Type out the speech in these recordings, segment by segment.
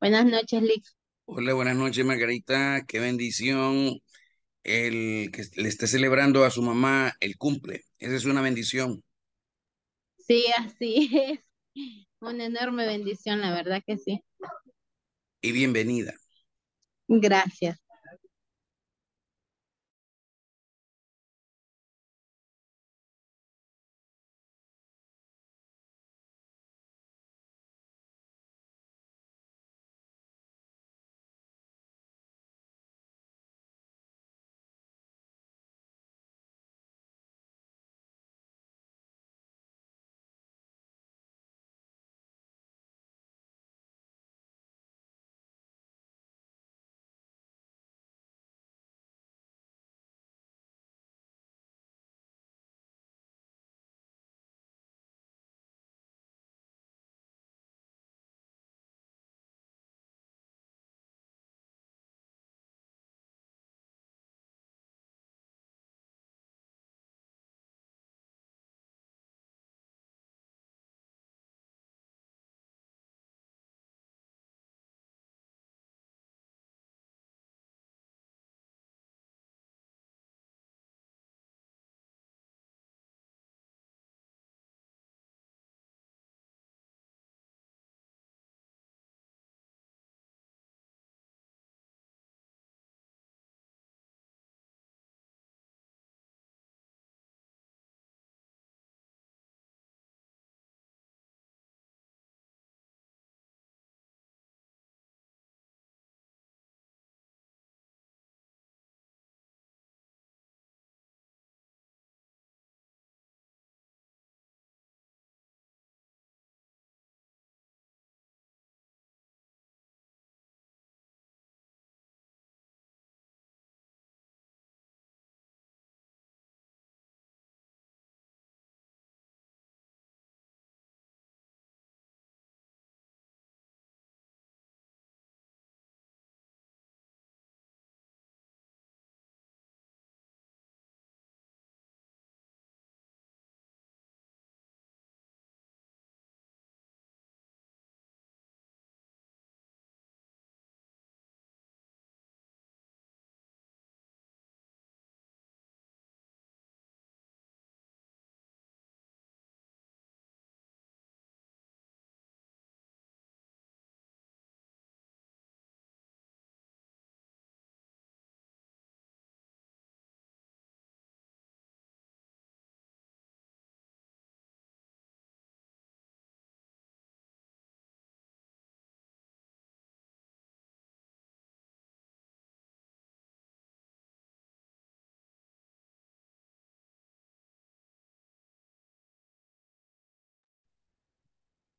Buenas noches, Liz. Hola, buenas noches, Margarita. Qué bendición el que le esté celebrando a su mamá el cumple. Esa es una bendición. Sí, así es. Una enorme bendición, la verdad que sí. Y bienvenida. Gracias.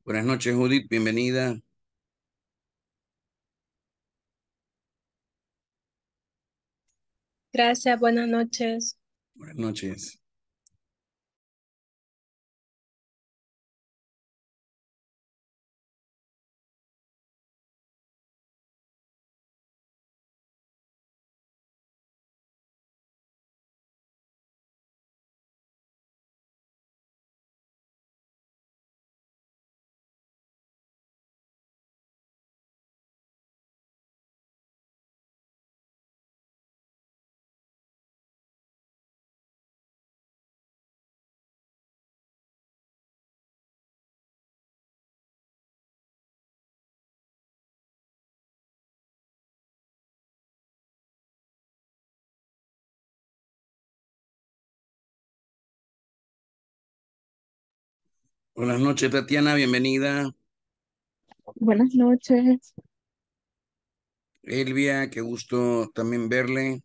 Buenas noches, Judith. Bienvenida. Gracias, buenas noches. Buenas noches. Buenas noches, Tatiana, bienvenida. Buenas noches. Elvia, qué gusto también verle.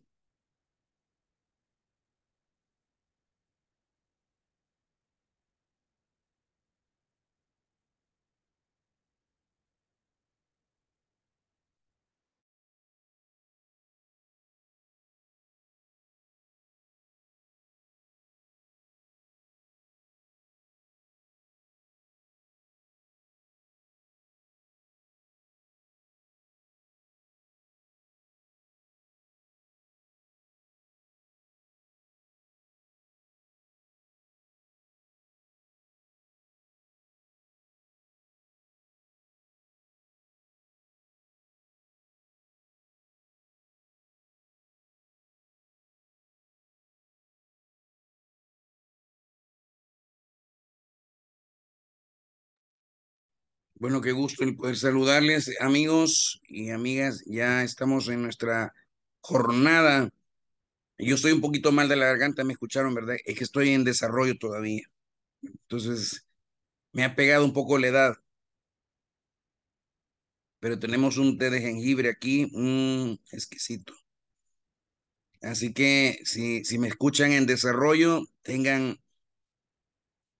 Bueno, qué gusto el poder saludarles, amigos y amigas. Ya estamos en nuestra jornada. Yo estoy un poquito mal de la garganta, me escucharon, ¿verdad? Es que estoy en desarrollo todavía. Entonces, me ha pegado un poco la edad. Pero tenemos un té de jengibre aquí, un mm, exquisito. Así que si, si me escuchan en desarrollo, tengan,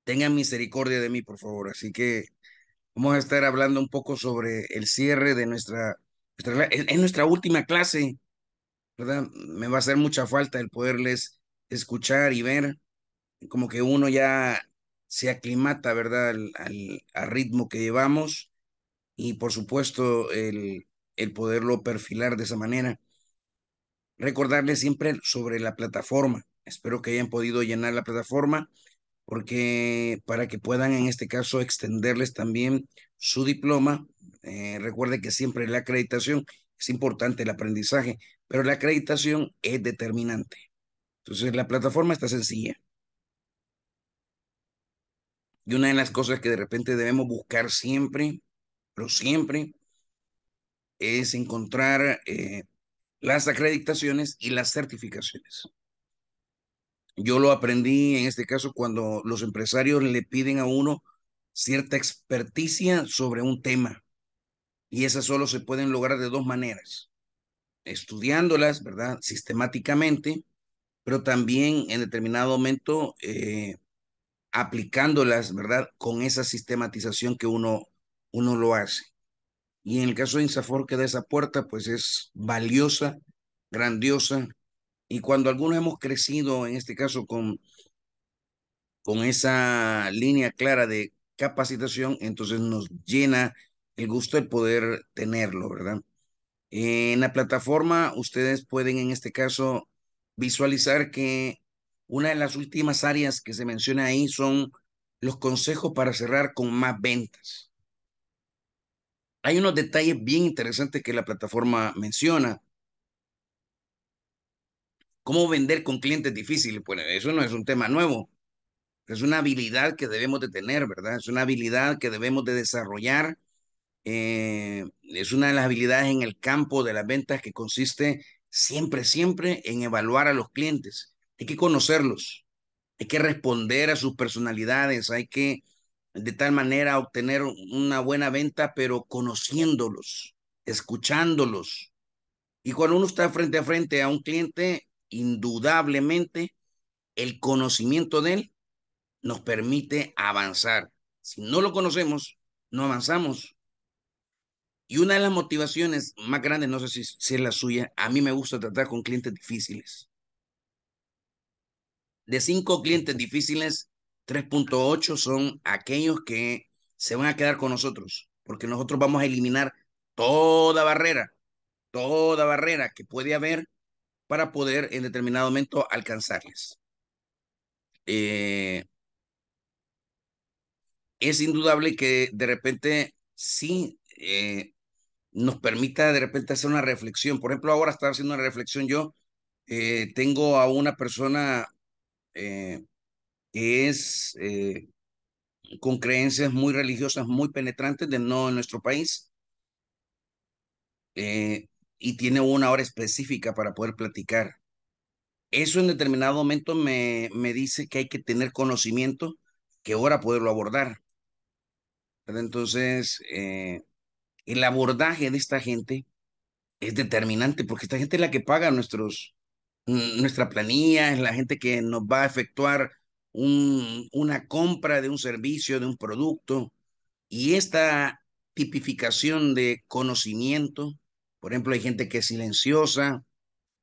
tengan misericordia de mí, por favor. Así que Vamos a estar hablando un poco sobre el cierre de nuestra, nuestra nuestra última clase, ¿verdad? Me va a hacer mucha falta el poderles escuchar y ver, como que uno ya se aclimata, ¿verdad? Al, ritmo que llevamos y por supuesto el, el poderlo perfilar de esa manera. Recordarles siempre sobre la plataforma. Espero que hayan podido llenar la plataforma porque para que puedan en este caso extenderles también su diploma. Eh, recuerde que siempre la acreditación es importante, el aprendizaje, pero la acreditación es determinante. Entonces la plataforma está sencilla. Y una de las cosas que de repente debemos buscar siempre, pero siempre, es encontrar eh, las acreditaciones y las certificaciones. Yo lo aprendí en este caso cuando los empresarios le piden a uno cierta experticia sobre un tema. Y esas solo se pueden lograr de dos maneras. Estudiándolas, ¿verdad? Sistemáticamente, pero también en determinado momento eh, aplicándolas, ¿verdad? Con esa sistematización que uno, uno lo hace. Y en el caso de Insafor, que da esa puerta, pues es valiosa, grandiosa, y cuando algunos hemos crecido, en este caso, con, con esa línea clara de capacitación, entonces nos llena el gusto de poder tenerlo, ¿verdad? En la plataforma ustedes pueden en este caso visualizar que una de las últimas áreas que se menciona ahí son los consejos para cerrar con más ventas. Hay unos detalles bien interesantes que la plataforma menciona. ¿Cómo vender con clientes difíciles? Pues eso no es un tema nuevo. Es una habilidad que debemos de tener, ¿verdad? Es una habilidad que debemos de desarrollar. Eh, es una de las habilidades en el campo de las ventas que consiste siempre, siempre en evaluar a los clientes. Hay que conocerlos, hay que responder a sus personalidades, hay que de tal manera obtener una buena venta, pero conociéndolos, escuchándolos. Y cuando uno está frente a frente a un cliente, indudablemente el conocimiento de Él nos permite avanzar. Si no lo conocemos, no avanzamos. Y una de las motivaciones más grandes, no sé si, es la suya, a mí me gusta tratar con clientes difíciles. De cinco clientes difíciles, 3.8 son aquellos que se van a quedar con nosotros, porque nosotros vamos a eliminar toda barrera, toda barrera que puede haber para poder en determinado momento alcanzarles. Eh, es indudable que de repente sí eh, nos permita de repente hacer una reflexión. Por ejemplo, ahora estaba haciendo una reflexión yo. Eh, tengo a una persona que es con creencias muy religiosas, muy penetrantes de no en nuestro país y tiene una hora específica para poder platicar. Eso en determinado momento me, me dice que hay que tener conocimiento que ahora poderlo abordar. Entonces, eh, el abordaje de esta gente es determinante porque esta gente es la que paga nuestros, nuestra planilla, es la gente que nos va a efectuar un, una compra de un servicio, de un producto. Y esta tipificación de conocimiento por ejemplo, hay gente que es silenciosa.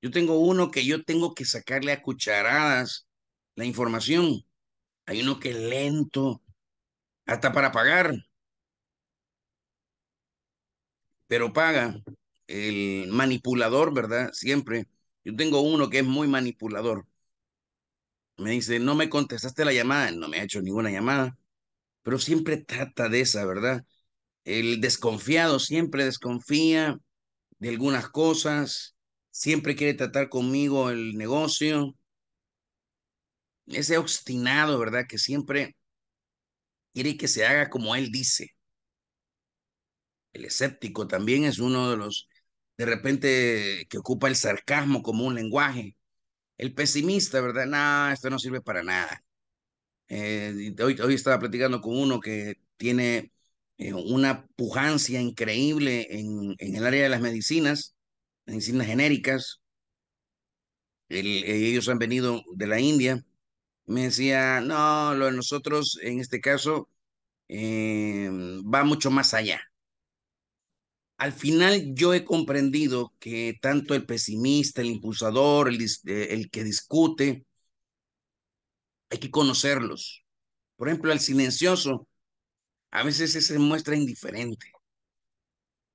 Yo tengo uno que yo tengo que sacarle a cucharadas la información. Hay uno que es lento, hasta para pagar. Pero paga el manipulador, ¿verdad? Siempre. Yo tengo uno que es muy manipulador. Me dice, no me contestaste la llamada, no me ha hecho ninguna llamada, pero siempre trata de esa, ¿verdad? El desconfiado siempre desconfía, de algunas cosas, siempre quiere tratar conmigo el negocio. Ese obstinado, ¿verdad? Que siempre quiere que se haga como él dice. El escéptico también es uno de los, de repente, que ocupa el sarcasmo como un lenguaje. El pesimista, ¿verdad? No, esto no sirve para nada. Eh, hoy, hoy estaba platicando con uno que tiene eh, una pujancia increíble en, en, el área de las medicinas, medicinas genéricas. Eh, ellos han venido de la India. Me decía, no, lo de nosotros en este caso eh, va mucho más allá. Al final yo he comprendido que tanto el pesimista, el impulsador, el, que discute, hay que conocerlos. Por ejemplo, el silencioso, a veces se muestra indiferente.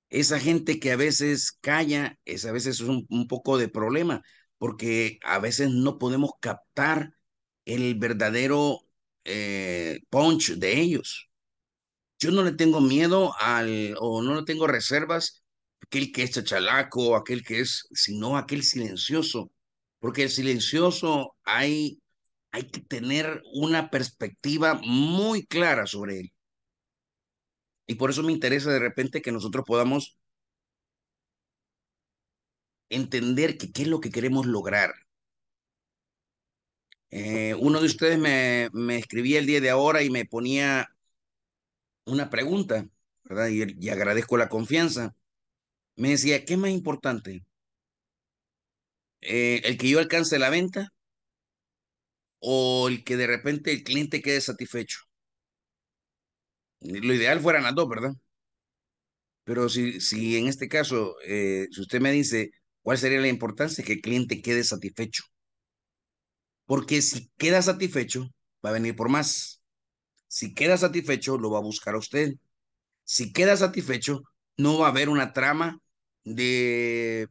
Esa gente que a veces calla es a veces un, un poco de problema, porque a veces no podemos captar el verdadero eh, punch de ellos. Yo no le tengo miedo al, o no le tengo reservas, aquel que es chachalaco, aquel que es, sino aquel silencioso, porque el silencioso hay, hay que tener una perspectiva muy clara sobre él. Y por eso me interesa de repente que nosotros podamos entender qué es lo que queremos lograr. Eh, uno de ustedes me, escribía el día de ahora y me ponía una pregunta, ¿verdad? Y, agradezco la confianza. Me decía, ¿qué es más importante? Eh, ¿El que yo alcance la venta o el que de repente el cliente quede satisfecho? Lo ideal fueran las dos, ¿verdad? Pero si, si en este caso, eh, si usted me dice, ¿cuál sería la importancia? Que el cliente quede satisfecho. Porque si queda satisfecho, va a venir por más. Si queda satisfecho, lo va a buscar a usted. Si queda satisfecho, no va a haber una trama de,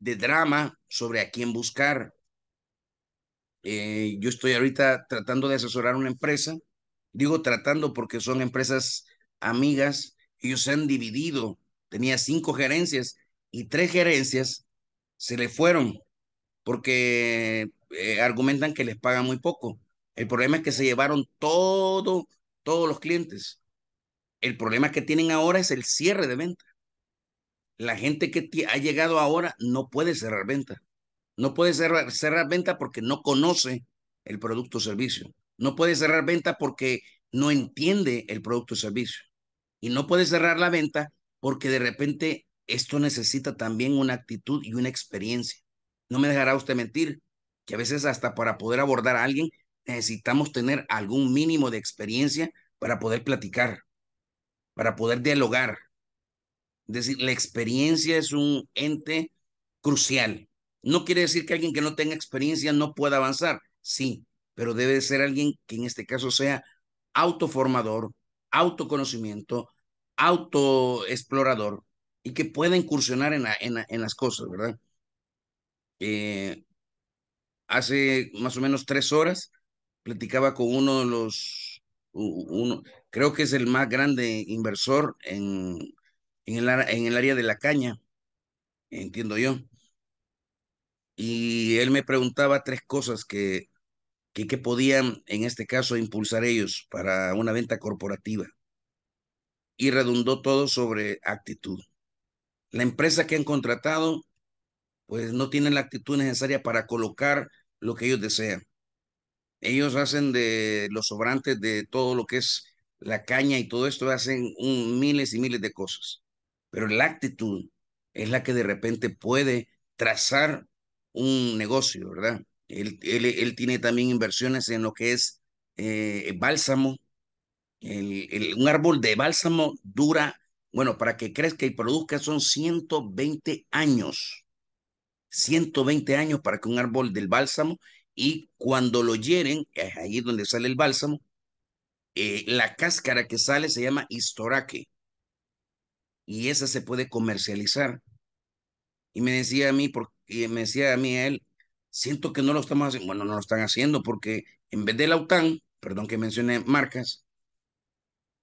de drama sobre a quién buscar. Eh, yo estoy ahorita tratando de asesorar una empresa Digo tratando porque son empresas amigas, ellos se han dividido. Tenía cinco gerencias y tres gerencias se le fueron porque eh, argumentan que les pagan muy poco. El problema es que se llevaron todo, todos los clientes. El problema que tienen ahora es el cierre de venta. La gente que ha llegado ahora no puede cerrar venta. No puede cerrar venta porque no conoce el producto o servicio. No puede cerrar venta porque no entiende el producto o servicio. Y no puede cerrar la venta porque de repente esto necesita también una actitud y una experiencia. No me dejará usted mentir que a veces hasta para poder abordar a alguien necesitamos tener algún mínimo de experiencia para poder platicar, para poder dialogar. Es decir, la experiencia es un ente crucial. No quiere decir que alguien que no tenga experiencia no pueda avanzar. Sí, pero debe ser alguien que en este caso sea autoformador, autoconocimiento, autoexplorador y que pueda incursionar en, en, las cosas, ¿verdad? Eh, hace más o menos tres horas platicaba con uno de los, uno, creo que es el más grande inversor en, en el área de la caña, entiendo yo. Y él me preguntaba tres cosas que que podían, en este caso, impulsar ellos para una venta corporativa? Y redundó todo sobre actitud. La empresa que han contratado, pues no tiene la actitud necesaria para colocar lo que ellos desean. Ellos hacen de los sobrantes de todo lo que es la caña y todo esto, hacen miles y miles de cosas. Pero la actitud es la que de repente puede trazar un negocio, ¿verdad? Él, tiene también inversiones en lo que es eh, bálsamo. El, un árbol de bálsamo dura, bueno, para que crezca y produzca son 120 años. 120 años para que un árbol del bálsamo y cuando lo hieren, eh, es donde sale el bálsamo, eh, la cáscara que sale se llama historaque y esa se puede comercializar. Y me decía a mí, porque, me decía a mí a él, siento que no lo estamos haciendo. Bueno, no lo están haciendo porque en vez de la OTAN, perdón que mencioné marcas,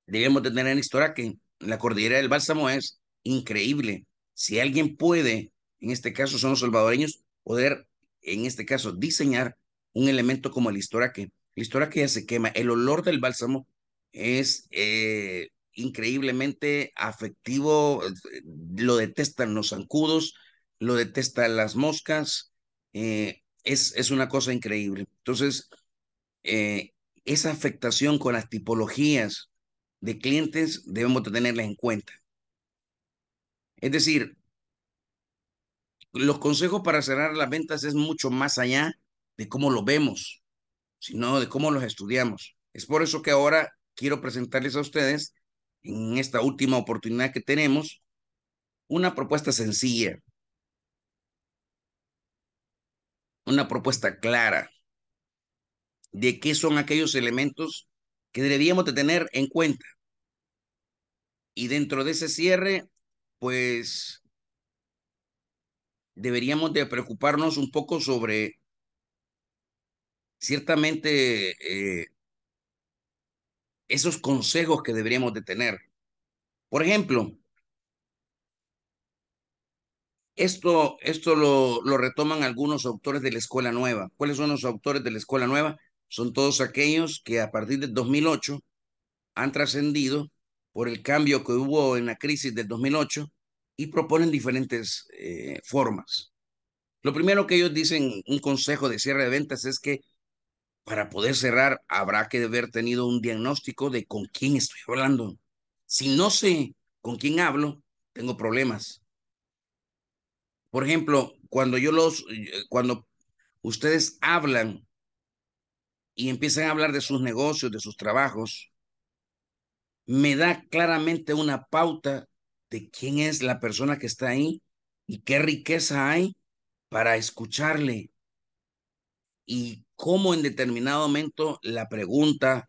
debemos tener en historia que la cordillera del Bálsamo es increíble. Si alguien puede, en este caso son los salvadoreños, poder, en este caso, diseñar un elemento como el historaque El historaque ya se quema. El olor del bálsamo es eh, increíblemente afectivo. Eh, lo detestan los zancudos, lo detestan las moscas. Eh, es, una cosa increíble. Entonces, eh, esa afectación con las tipologías de clientes debemos tenerla tenerlas en cuenta. Es decir, los consejos para cerrar las ventas es mucho más allá de cómo lo vemos, sino de cómo los estudiamos. Es por eso que ahora quiero presentarles a ustedes, en esta última oportunidad que tenemos, una propuesta sencilla, una propuesta clara de qué son aquellos elementos que deberíamos de tener en cuenta. Y dentro de ese cierre, pues deberíamos de preocuparnos un poco sobre ciertamente eh, esos consejos que deberíamos de tener. Por ejemplo, esto, esto lo, retoman algunos autores de la Escuela Nueva. ¿Cuáles son los autores de la Escuela Nueva? Son todos aquellos que a partir del 2008 han trascendido por el cambio que hubo en la crisis del 2008 y proponen diferentes eh, formas. Lo primero que ellos dicen, un consejo de cierre de ventas es que para poder cerrar habrá que haber tenido un diagnóstico de con quién estoy hablando. Si no sé con quién hablo, tengo problemas. Por ejemplo, cuando yo los, eh, cuando ustedes hablan y empiezan a hablar de sus negocios, de sus trabajos, me da claramente una pauta de quién es la persona que está ahí y qué riqueza hay para escucharle y cómo en determinado momento la pregunta,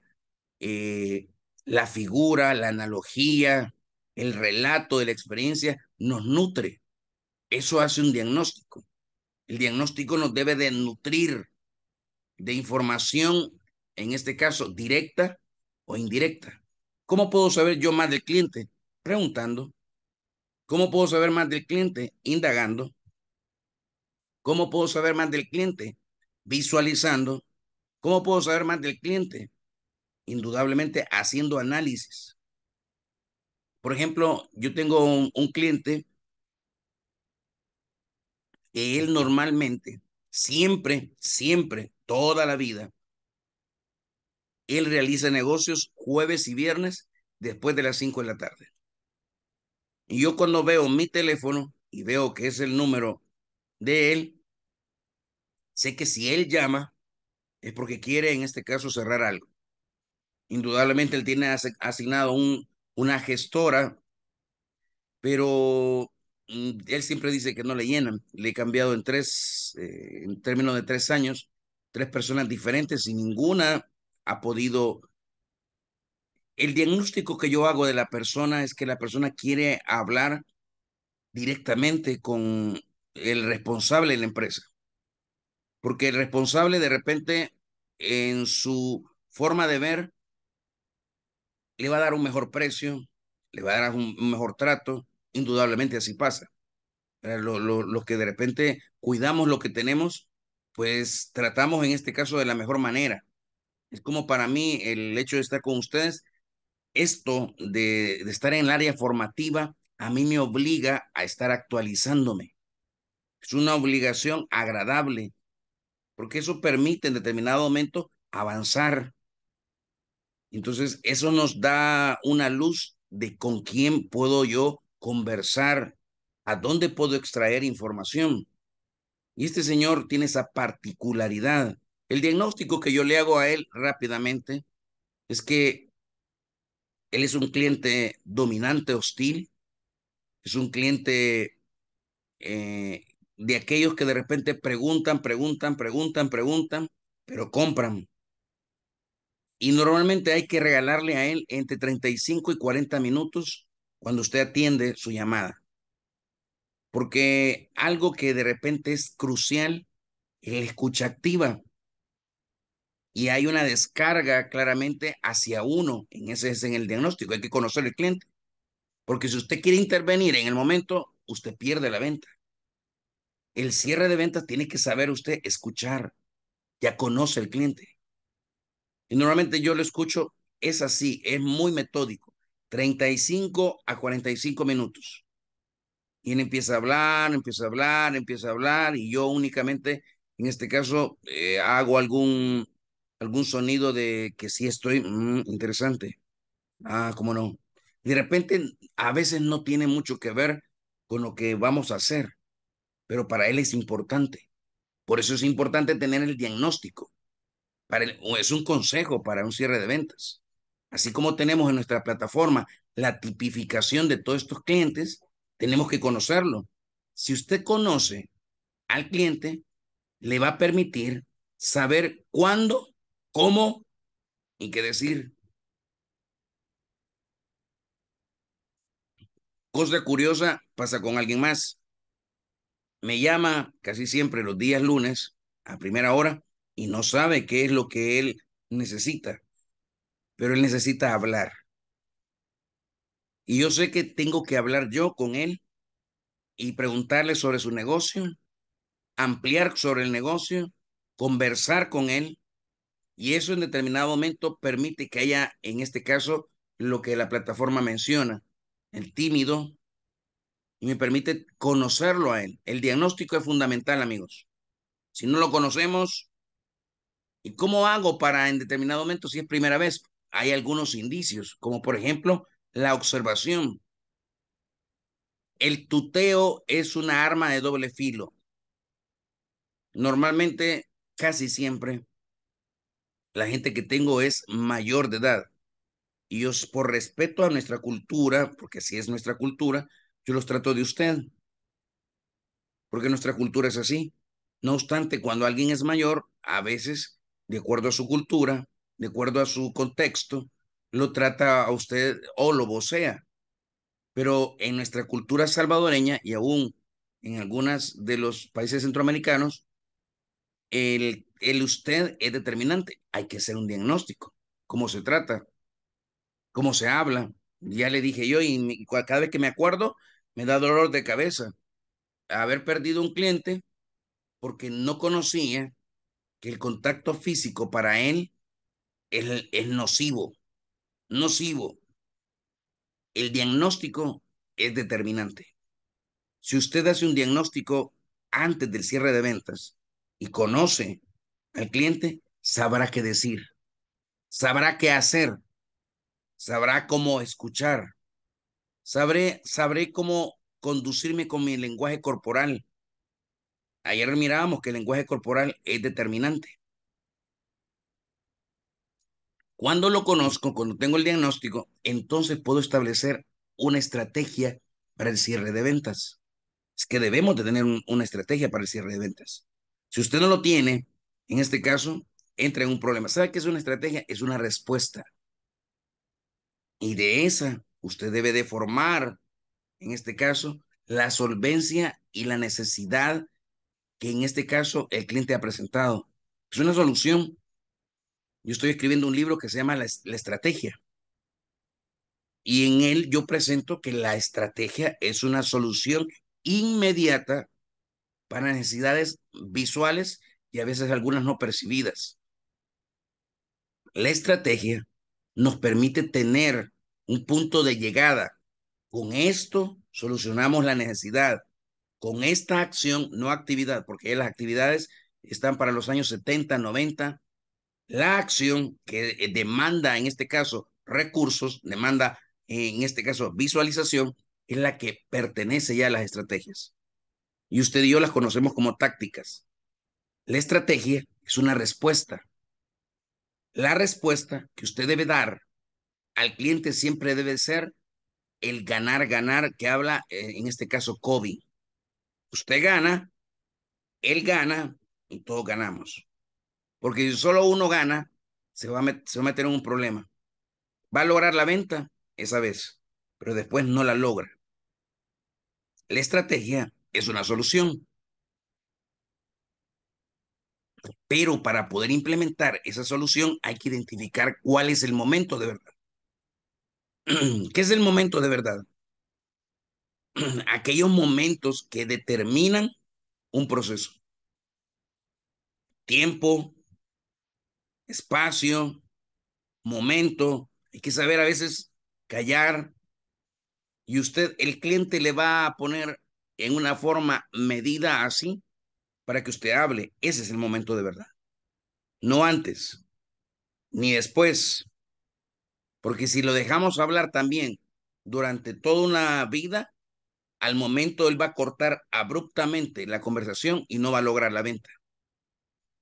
eh, la figura, la analogía, el relato de la experiencia nos nutre. Eso hace un diagnóstico. El diagnóstico nos debe de nutrir de información, en este caso, directa o indirecta. ¿Cómo puedo saber yo más del cliente? Preguntando. ¿Cómo puedo saber más del cliente? Indagando. ¿Cómo puedo saber más del cliente? Visualizando. ¿Cómo puedo saber más del cliente? Indudablemente haciendo análisis. Por ejemplo, yo tengo un, un cliente que él normalmente, siempre, siempre, toda la vida, él realiza negocios jueves y viernes después de las 5 de la tarde. Y yo cuando veo mi teléfono y veo que es el número de él, sé que si él llama es porque quiere en este caso cerrar algo. Indudablemente él tiene asignado un, una gestora, pero Mm, él siempre dice que no le llenan. Le he cambiado en tres, eh, en términos de tres años, tres personas diferentes y ninguna ha podido... El diagnóstico que yo hago de la persona es que la persona quiere hablar directamente con el responsable de la empresa. Porque el responsable de repente en su forma de ver le va a dar un mejor precio, le va a dar un mejor trato, Indudablemente así pasa. Eh, Los lo, que de repente cuidamos lo que tenemos, pues tratamos en este caso de la mejor manera. Es como para mí el hecho de estar con ustedes, esto de, de estar en el área formativa, a mí me obliga a estar actualizándome. Es una obligación agradable, porque eso permite en determinado momento avanzar. Entonces, eso nos da una luz de con quién puedo yo conversar, a dónde puedo extraer información. Y este señor tiene esa particularidad. El diagnóstico que yo le hago a él rápidamente es que él es un cliente dominante hostil, es un cliente eh, de aquellos que de repente preguntan, preguntan, preguntan, preguntan, pero compran. Y normalmente hay que regalarle a él entre 35 y 40 minutos cuando usted atiende su llamada. Porque algo que de repente es crucial es escucha activa. Y hay una descarga claramente hacia uno, en ese es en el diagnóstico, hay que conocer al cliente. Porque si usted quiere intervenir en el momento, usted pierde la venta. El cierre de ventas tiene que saber usted escuchar, ya conoce al cliente. Y normalmente yo lo escucho, es así, es muy metódico 35 a 45 minutos. Y él empieza a hablar, empieza a hablar, empieza a hablar, y yo únicamente, en este caso, eh, hago algún, algún sonido de que sí estoy mm, interesante. Ah, cómo no. De repente, a veces no tiene mucho que ver con lo que vamos a hacer, pero para él es importante. Por eso es importante tener el diagnóstico. Para es un consejo para un cierre de ventas. Así como tenemos en nuestra plataforma la tipificación de todos estos clientes, tenemos que conocerlo. Si usted conoce al cliente, le va a permitir saber cuándo, cómo y qué decir. Cosa curiosa pasa con alguien más. Me llama casi siempre los días lunes a primera hora y no sabe qué es lo que él necesita pero él necesita hablar. Y yo sé que tengo que hablar yo con él y preguntarle sobre su negocio, ampliar sobre el negocio, conversar con él. Y eso en determinado momento permite que haya, en este caso, lo que la plataforma menciona, el tímido, y me permite conocerlo a él. El diagnóstico es fundamental, amigos. Si no lo conocemos, ¿y cómo hago para en determinado momento, si es primera vez, hay algunos indicios, como por ejemplo la observación. El tuteo es una arma de doble filo. Normalmente, casi siempre, la gente que tengo es mayor de edad. Y yo, por respeto a nuestra cultura, porque así es nuestra cultura, yo los trato de usted. Porque nuestra cultura es así. No obstante, cuando alguien es mayor, a veces, de acuerdo a su cultura, de acuerdo a su contexto, lo trata a usted o lo vocea. Pero en nuestra cultura salvadoreña y aún en algunas de los países centroamericanos, el, el usted es determinante. Hay que hacer un diagnóstico. ¿Cómo se trata? ¿Cómo se habla? Ya le dije yo y cada vez que me acuerdo me da dolor de cabeza haber perdido un cliente porque no conocía que el contacto físico para él es, nocivo, nocivo. El diagnóstico es determinante. Si usted hace un diagnóstico antes del cierre de ventas y conoce al cliente, sabrá qué decir, sabrá qué hacer, sabrá cómo escuchar, sabré, sabré cómo conducirme con mi lenguaje corporal. Ayer mirábamos que el lenguaje corporal es determinante. Cuando lo conozco, cuando tengo el diagnóstico, entonces puedo establecer una estrategia para el cierre de ventas. Es que debemos de tener una estrategia para el cierre de ventas. Si usted no lo tiene, en este caso, entra en un problema. ¿Sabe qué es una estrategia? Es una respuesta. Y de esa, usted debe de formar, en este caso, la solvencia y la necesidad que en este caso el cliente ha presentado. Es una solución yo estoy escribiendo un libro que se llama la, Estrategia. Y en él yo presento que la estrategia es una solución inmediata para necesidades visuales y a veces algunas no percibidas. La estrategia nos permite tener un punto de llegada. Con esto solucionamos la necesidad. Con esta acción, no actividad, porque las actividades están para los años 70, 90, la acción que eh, demanda, en este caso, recursos, demanda, en este caso, visualización, es la que pertenece ya a las estrategias. Y usted y yo las conocemos como tácticas. La estrategia es una respuesta. La respuesta que usted debe dar al cliente siempre debe ser el ganar, ganar, que habla eh, en este caso Kobe. Usted gana, él gana y todos ganamos. Porque si solo uno gana, se va, a meter en un problema. Va a lograr la venta esa vez, pero después no la logra. La estrategia es una solución. Pero para poder implementar esa solución hay que identificar cuál es el momento de verdad. ¿Qué es el momento de verdad? Aquellos momentos que determinan un proceso. Tiempo, espacio, momento. Hay que saber a veces callar. Y usted, el cliente le va a poner en una forma medida así para que usted hable. Ese es el momento de verdad. No antes, ni después. Porque si lo dejamos hablar también durante toda una vida, al momento él va a cortar abruptamente la conversación y no va a lograr la venta.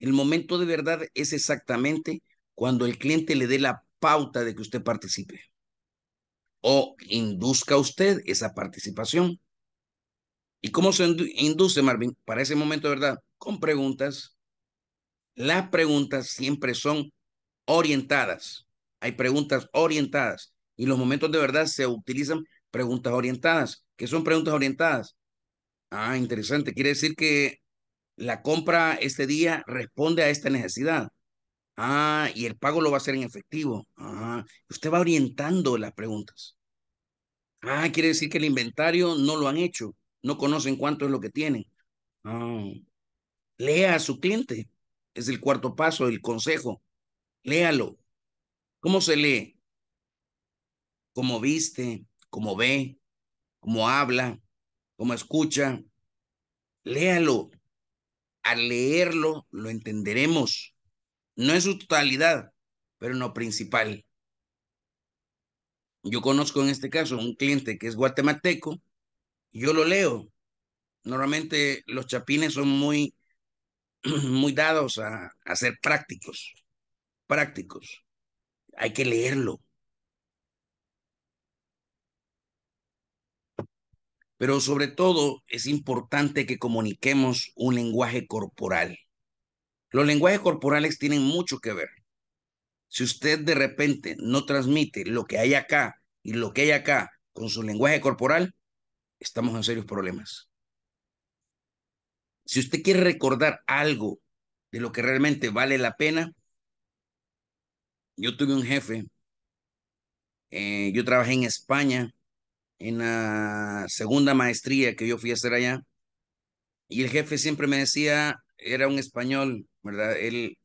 El momento de verdad es exactamente cuando el cliente le dé la pauta de que usted participe o induzca usted esa participación. ¿Y cómo se induce, Marvin? Para ese momento de verdad, con preguntas. Las preguntas siempre son orientadas. Hay preguntas orientadas. Y los momentos de verdad se utilizan preguntas orientadas. ¿Qué son preguntas orientadas? Ah, interesante. Quiere decir que la compra este día responde a esta necesidad. Ah, y el pago lo va a hacer en efectivo. Ah, usted va orientando las preguntas. Ah, quiere decir que el inventario no lo han hecho, no conocen cuánto es lo que tienen. Ah, lea a su cliente, es el cuarto paso, el consejo. Léalo. ¿Cómo se lee? cómo viste, cómo ve, cómo habla, cómo escucha. Léalo, al leerlo lo entenderemos, no en su totalidad, pero en lo principal. Yo conozco en este caso un cliente que es guatemalteco, yo lo leo. Normalmente los chapines son muy, muy dados a ser prácticos, prácticos. Hay que leerlo, Pero sobre todo es importante que comuniquemos un lenguaje corporal. Los lenguajes corporales tienen mucho que ver. Si usted de repente no transmite lo que hay acá y lo que hay acá con su lenguaje corporal, estamos en serios problemas. Si usted quiere recordar algo de lo que realmente vale la pena, yo tuve un jefe, eh, yo trabajé en España en la segunda maestría que yo fui a hacer allá. Y el jefe siempre me decía, era un español, ¿verdad? Él,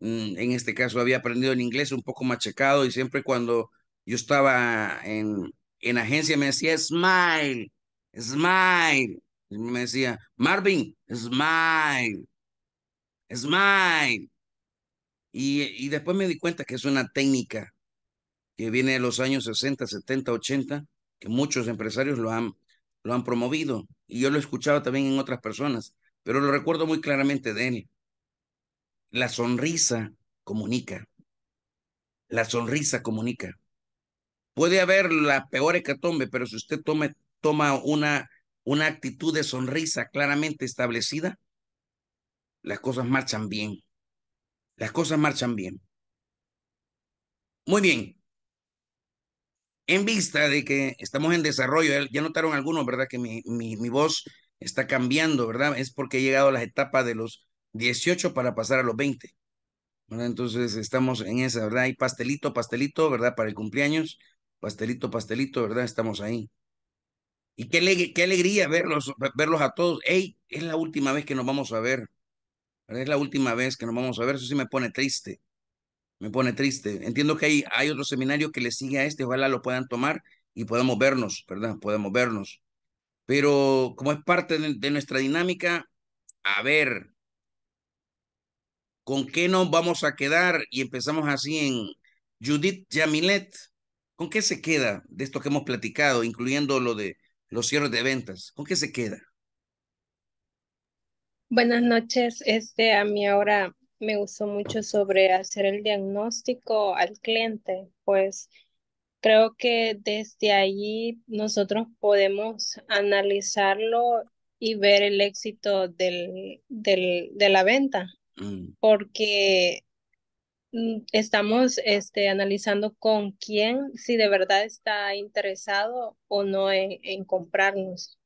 mm, en este caso, había aprendido el inglés un poco machacado y siempre cuando yo estaba en, en agencia me decía, smile, smile. me decía, Marvin, smile, smile. Y, y después me di cuenta que es una técnica que viene de los años 60, 70, 80 que muchos empresarios lo han, lo han promovido y yo lo he escuchado también en otras personas, pero lo recuerdo muy claramente de él. La sonrisa comunica. La sonrisa comunica. Puede haber la peor hecatombe, pero si usted toma una, una actitud de sonrisa claramente establecida, las cosas marchan bien. Las cosas marchan bien. Muy bien, en vista de que estamos en desarrollo, ya notaron algunos, ¿verdad? Que mi, voz está cambiando, ¿verdad? Es porque he llegado a las etapas de los 18 para pasar a los 20. ¿verdad? Entonces estamos en esa, ¿verdad? Hay pastelito, pastelito, ¿verdad? Para el cumpleaños, pastelito, pastelito, ¿verdad? Estamos ahí. Y qué, alegría verlos, verlos a todos. Hey, es la última vez que nos vamos a ver. Es la última vez que nos vamos a ver. Eso sí me pone triste me pone triste. Entiendo que hay, hay otro seminario que le sigue a este, ojalá lo puedan tomar y podamos vernos, ¿verdad? Podemos vernos. Pero como es parte de, nuestra dinámica, a ver, ¿con qué nos vamos a quedar? Y empezamos así en Judith Yamilet. ¿Con qué se queda de esto que hemos platicado, incluyendo lo de los cierres de ventas? ¿Con qué se queda? Buenas noches. Este, a mí ahora me gustó mucho sobre hacer el diagnóstico al cliente, pues creo que desde ahí nosotros podemos analizarlo y ver el éxito del, de la venta, mm. porque mm, estamos este, analizando con quién, si de verdad está interesado o no en comprarnos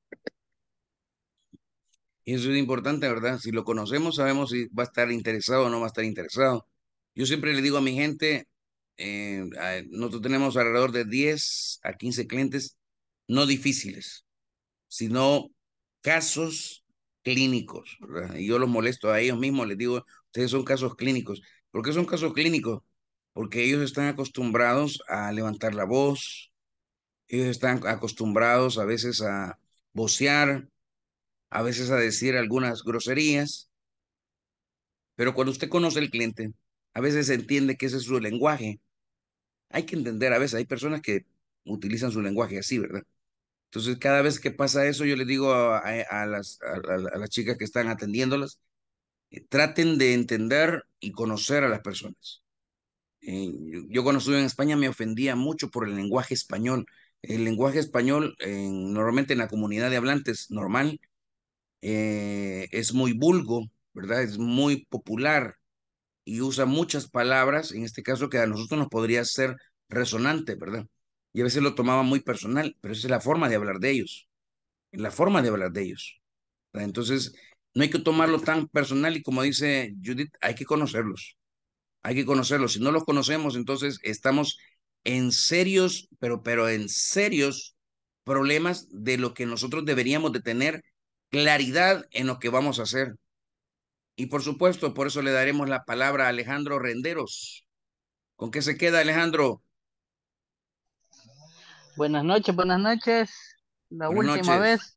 eso es importante, ¿verdad? Si lo conocemos, sabemos si va a estar interesado o no va a estar interesado. Yo siempre le digo a mi gente, eh, nosotros tenemos alrededor de 10 a 15 clientes no difíciles, sino casos clínicos. ¿verdad? Y yo los molesto a ellos mismos, les digo, ustedes son casos clínicos. ¿Por qué son casos clínicos? Porque ellos están acostumbrados a levantar la voz, ellos están acostumbrados a veces a vocear, a veces a decir algunas groserías, pero cuando usted conoce al cliente, a veces entiende que ese es su lenguaje. Hay que entender, a veces hay personas que utilizan su lenguaje así, ¿verdad? Entonces, cada vez que pasa eso, yo le digo a, las, a, las chicas que están atendiéndolas, eh, traten de entender y conocer a las personas. Eh, yo, cuando estuve en España me ofendía mucho por el lenguaje español. El lenguaje español, normalmente en la comunidad de hablantes normal, eh, es muy vulgo, ¿verdad? Es muy popular y usa muchas palabras, en este caso que a nosotros nos podría ser resonante, ¿verdad? Y a veces lo tomaba muy personal, pero esa es la forma de hablar de ellos, la forma de hablar de ellos. Entonces, no hay que tomarlo tan personal y como dice Judith, hay que conocerlos, hay que conocerlos. Si no los conocemos, entonces estamos en serios, pero, pero en serios problemas de lo que nosotros deberíamos de tener claridad en lo que vamos a hacer. Y por supuesto, por eso le daremos la palabra a Alejandro Renderos. ¿Con qué se queda, Alejandro? Buenas noches, buenas noches. La última vez.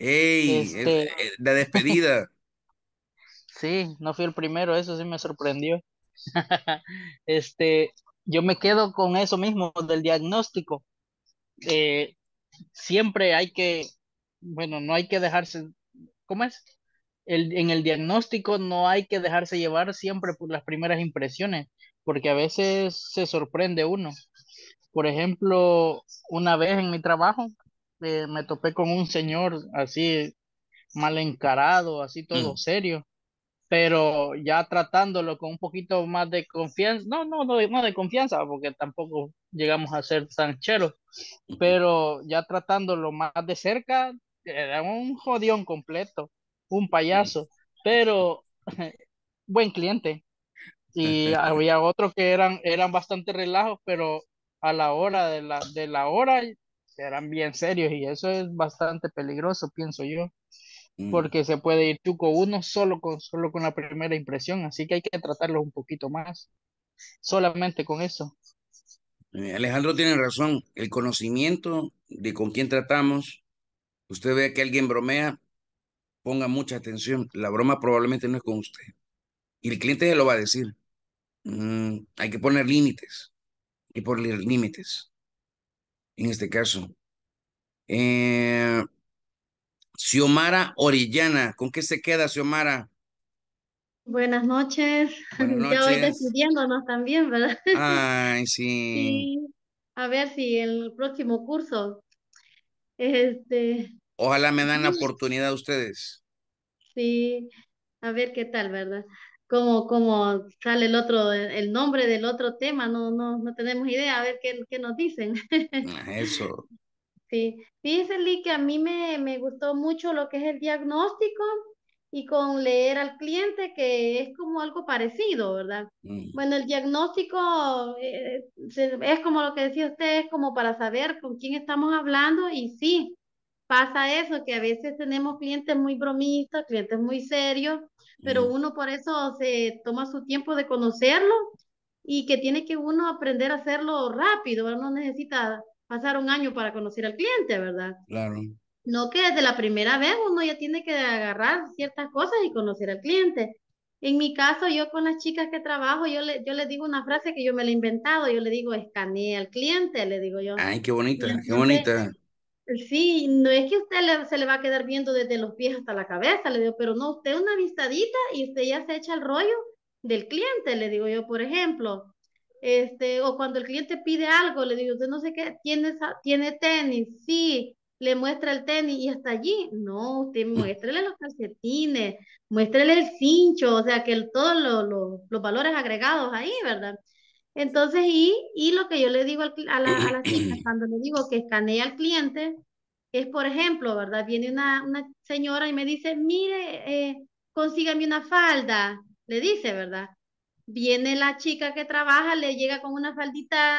¡Ey! la este, eh, despedida. sí, no fui el primero, eso sí me sorprendió. este, yo me quedo con eso mismo del diagnóstico. Eh, siempre hay que bueno, no hay que dejarse, ¿cómo es? El, en el diagnóstico no hay que dejarse llevar siempre por las primeras impresiones, porque a veces se sorprende uno. Por ejemplo, una vez en mi trabajo eh, me topé con un señor así mal encarado, así todo mm. serio, pero ya tratándolo con un poquito más de confianza, no, no, no, no de confianza, porque tampoco llegamos a ser tan cheros, pero ya tratándolo más de cerca, era un jodión completo, un payaso, pero buen cliente. Y había otros que eran, eran bastante relajos, pero a la hora de la, de la hora eran bien serios y eso es bastante peligroso, pienso yo, mm. porque se puede ir tú con uno solo con, solo con la primera impresión, así que hay que tratarlos un poquito más, solamente con eso. Eh, Alejandro tiene razón, el conocimiento de con quién tratamos Usted ve que alguien bromea, ponga mucha atención. La broma probablemente no es con usted. Y el cliente ya lo va a decir. Mm, hay que poner límites. Hay que poner límites. En este caso. Eh, Xiomara Orellana. ¿Con qué se queda, Xiomara? Buenas noches. Ya voy también, ¿verdad? Ay, sí. A ver si el próximo curso este, Ojalá me dan la oportunidad a ustedes. Sí, a ver qué tal, ¿verdad? Como, como sale el otro, el nombre del otro tema, no, no, no tenemos idea, a ver qué, qué nos dicen. Ah, eso. Sí, dice Lee, que a mí me, me gustó mucho lo que es el diagnóstico y con leer al cliente, que es como algo parecido, ¿verdad? Mm. Bueno, el diagnóstico eh, es como lo que decía usted, es como para saber con quién estamos hablando y sí, pasa eso, que a veces tenemos clientes muy bromistas, clientes muy serios, pero uno por eso se toma su tiempo de conocerlo y que tiene que uno aprender a hacerlo rápido, no necesita pasar un año para conocer al cliente, ¿verdad? Claro. No que desde la primera vez uno ya tiene que agarrar ciertas cosas y conocer al cliente. En mi caso, yo con las chicas que trabajo, yo, le, yo les digo una frase que yo me la he inventado, yo le digo, escanea al cliente, le digo yo. Ay, qué bonita, qué bonita. Sí, no es que usted se le va a quedar viendo desde los pies hasta la cabeza, le digo, pero no, usted una vistadita y usted ya se echa el rollo del cliente, le digo yo, por ejemplo. Este, o cuando el cliente pide algo, le digo, usted no sé qué, tiene, tiene tenis, sí, le muestra el tenis y hasta allí. No, usted mm. muéstrele los calcetines, muéstrele el cincho, o sea, que todos los valores agregados ahí, ¿verdad? Entonces, y, y lo que yo le digo a, la, a chica, cuando le digo que escanee al cliente, es por ejemplo, ¿verdad? Viene una, una señora y me dice, mire, eh, consígame una falda, le dice, ¿verdad? Viene la chica que trabaja, le llega con una faldita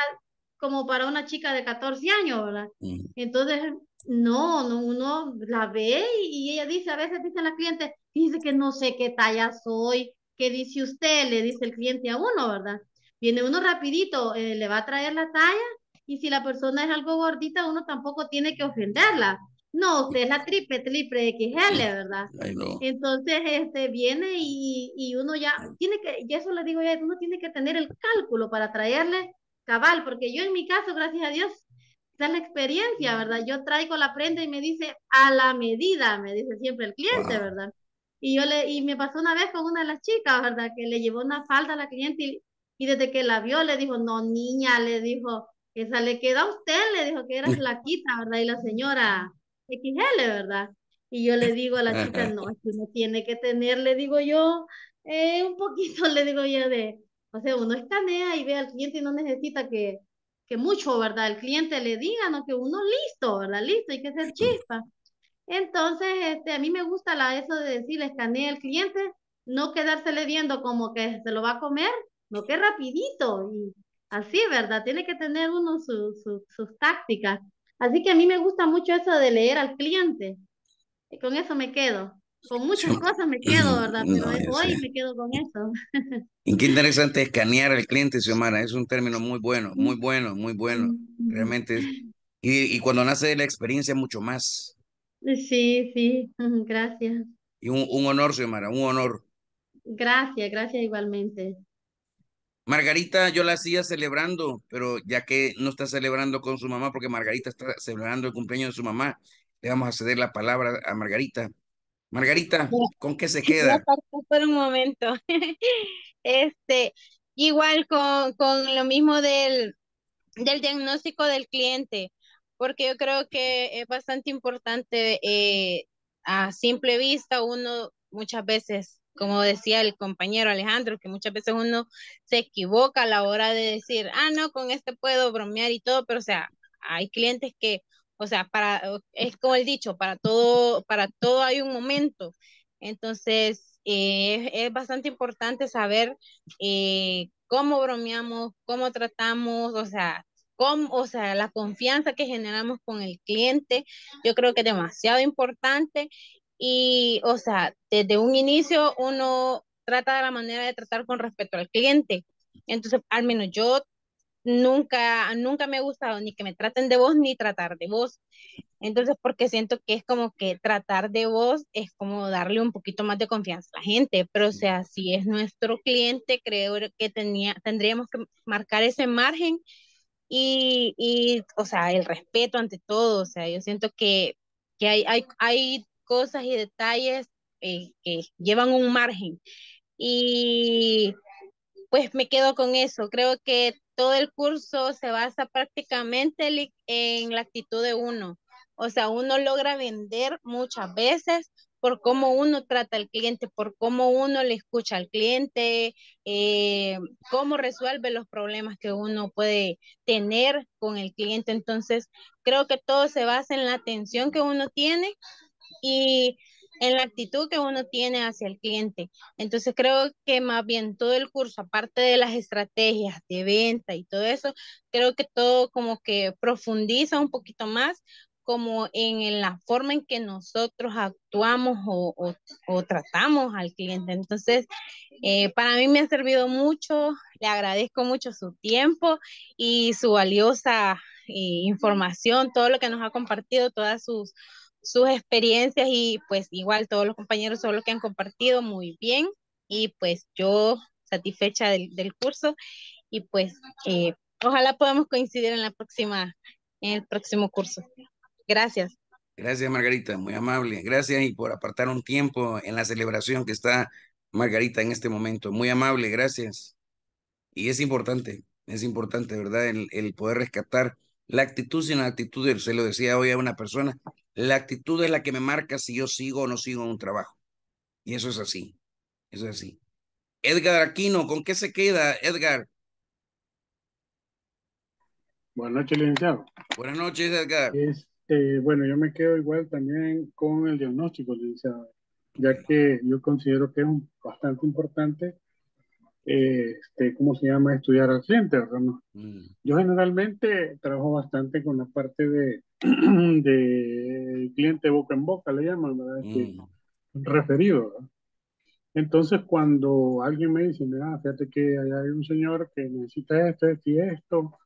como para una chica de 14 años, ¿verdad? Mm. Entonces, no, no uno la ve y, y ella dice, a veces dicen las clientes, dice que no sé qué talla soy, ¿qué dice usted? Le dice el cliente a uno, ¿verdad? Viene uno rapidito, eh, le va a traer la talla y si la persona es algo gordita, uno tampoco tiene que ofenderla. No, usted es la triple, triple XL, ¿verdad? Entonces, este, viene y, y uno ya tiene que, y eso le digo ya, uno tiene que tener el cálculo para traerle cabal, porque yo en mi caso, gracias a Dios, esa es la experiencia, ¿verdad? Yo traigo la prenda y me dice a la medida, me dice siempre el cliente, ¿verdad? Y yo le, y me pasó una vez con una de las chicas, ¿verdad? Que le llevó una falda a la cliente y y desde que la vio le dijo, no, niña, le dijo, esa le queda a usted, le dijo que era flaquita, ¿verdad? Y la señora XL, ¿verdad? Y yo le digo a la chica, no, que no tiene que tener, le digo yo, eh, un poquito, le digo yo, de, o sea, uno escanea y ve al cliente y no necesita que, que mucho, ¿verdad? El cliente le diga, no, que uno listo, ¿verdad? Listo, hay que ser chispa. Entonces, este, a mí me gusta la, eso de decir, escanea al cliente, no quedársele viendo como que se lo va a comer, no que rapidito. Y así, ¿verdad? Tiene que tener uno su, sus tácticas. Así que a mí me gusta mucho eso de leer al cliente. Y con eso me quedo. Con muchas cosas me quedo, mm, ¿verdad? Pero hoy me quedo con eso. Y qué interesante escanear al cliente, Xiomara. Es un término muy bueno, muy bueno, muy bueno. Realmente. y, y cuando nace la experiencia, mucho más. Sí, sí, gracias. Y un, un honor, Xiomara, un honor. Gracias, gracias igualmente. Margarita yo la hacía celebrando, pero ya que no está celebrando con su mamá, porque Margarita está celebrando el cumpleaños de su mamá, le vamos a ceder la palabra a Margarita. Margarita, ¿con qué se queda? por un momento. Este, igual con, con lo mismo del, del diagnóstico del cliente, porque yo creo que es bastante importante eh, a simple vista uno muchas veces como decía el compañero Alejandro, que muchas veces uno se equivoca a la hora de decir, ah, no, con este puedo bromear y todo, pero o sea, hay clientes que, o sea, para, es como el dicho, para todo, para todo hay un momento. Entonces, eh, es, bastante importante saber eh, cómo bromeamos, cómo tratamos, o sea, cómo, o sea, la confianza que generamos con el cliente, yo creo que es demasiado importante y, o sea, desde un inicio uno trata de la manera de tratar con respeto al cliente. Entonces, al menos yo nunca, nunca me ha gustado ni que me traten de vos ni tratar de vos. Entonces, porque siento que es como que tratar de vos es como darle un poquito más de confianza a la gente, pero o sea, si es nuestro cliente, creo que tenía, tendríamos que marcar ese margen y, y, o sea, el respeto ante todo, o sea, yo siento que, que hay, hay, hay cosas y detalles eh, que llevan un margen. Y pues me quedo con eso. Creo que todo el curso se basa prácticamente en la actitud de uno. O sea, uno logra vender muchas veces por cómo uno trata al cliente, por cómo uno le escucha al cliente, eh, cómo resuelve los problemas que uno puede tener con el cliente. Entonces, creo que todo se basa en la atención que uno tiene y en la actitud que uno tiene hacia el cliente. Entonces creo que más bien todo el curso, aparte de las estrategias de venta y todo eso, creo que todo como que profundiza un poquito más como en la forma en que nosotros actuamos o, o, tratamos al cliente. Entonces, eh, para mí me ha servido mucho, le agradezco mucho su tiempo y su valiosa eh, información, todo lo que nos ha compartido, todas sus sus experiencias y pues igual todos los compañeros son los que han compartido muy bien y pues yo satisfecha del, curso y pues eh, ojalá podamos coincidir en la próxima, en el próximo curso. Gracias. Gracias Margarita, muy amable. Gracias y por apartar un tiempo en la celebración que está Margarita en este momento. Muy amable, gracias. Y es importante, es importante, ¿verdad? El, poder rescatar la actitud sin la actitud, se lo decía hoy a una persona, la actitud es la que me marca si yo sigo o no sigo un trabajo. Y eso es así. Eso es así. Edgar Aquino, ¿con qué se queda, Edgar? Buenas noches, licenciado. Buenas noches, Edgar. Este, bueno, yo me quedo igual también con el diagnóstico, licenciado, ya que yo considero que es bastante importante eh, este, ¿cómo se llama? Estudiar al cliente, mm. Yo generalmente trabajo bastante con la parte de, de cliente boca en boca, le llaman, este, mm. Referido, Entonces, cuando alguien me dice, mira, fíjate que hay un señor que necesita esto, esto y esto,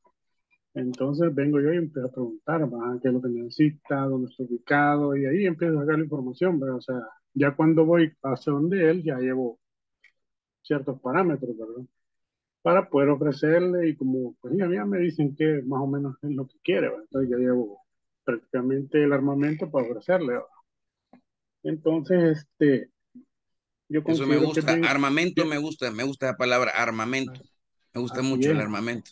entonces vengo yo y empiezo a preguntar, ¿Qué es lo que necesita? ¿Dónde está ubicado? Y ahí empiezo a sacar la información, O sea, ya cuando voy hacia donde él, ya llevo ciertos parámetros, ¿verdad? Para poder ofrecerle y como, pues ya, me dicen que más o menos es lo que quiere, ¿verdad? Entonces ya llevo prácticamente el armamento para ofrecerle, Entonces, este, yo Eso me gusta, armamento me gusta, me gusta la palabra armamento, me gusta mucho el armamento.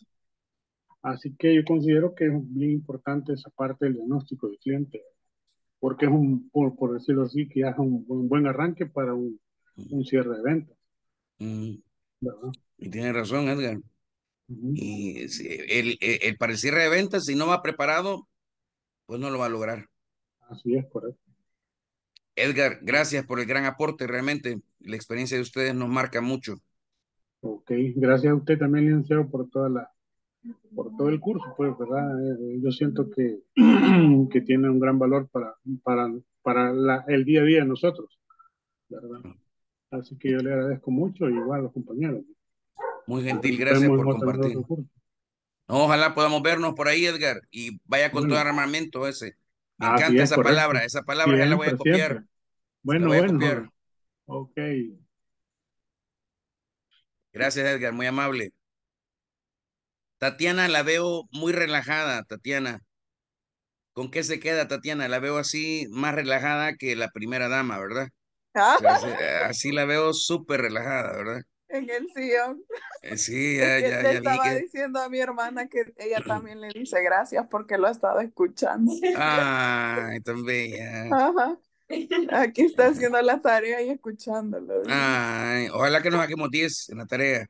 Así que yo considero que es bien importante esa parte del diagnóstico del cliente, porque es un, por, decirlo así, que hace un, buen arranque para un, un cierre de venta. Mm. Y tiene razón, Edgar. Y eh, el, para el cierre de ventas, si no va preparado, pues no lo va a lograr. Así es, correcto. Edgar, gracias por el gran aporte. Realmente la experiencia de ustedes nos marca mucho. Ok, gracias a usted también, licenciado, por toda la, por todo el curso, pues, ¿verdad? Eh, yo siento que, que tiene un gran valor para, para, para el día a día de nosotros, ¿verdad? Así que yo le agradezco mucho, y igual a los compañeros. Muy gentil, gracias por compartir. ojalá podamos vernos por ahí, Edgar, y vaya con todo armamento ese. Me encanta esa palabra, esa palabra ya la voy a copiar. Bueno, voy bueno. A Ok. Gracias, Edgar, muy amable. Tatiana, la veo muy relajada, Tatiana. ¿Con qué se queda, Tatiana? La veo así, más relajada que la primera dama, ¿verdad? Ah. Así, la veo súper relajada, ¿verdad? En el sillón. Eh, sí, ya, ya, Le Te estaba diciendo a mi hermana que ella también le dice gracias porque lo ha estado escuchando. Ay, también. Ajá. Aquí está haciendo la tarea y escuchándolo. Ay, ojalá que nos hagamos 10 en la tarea.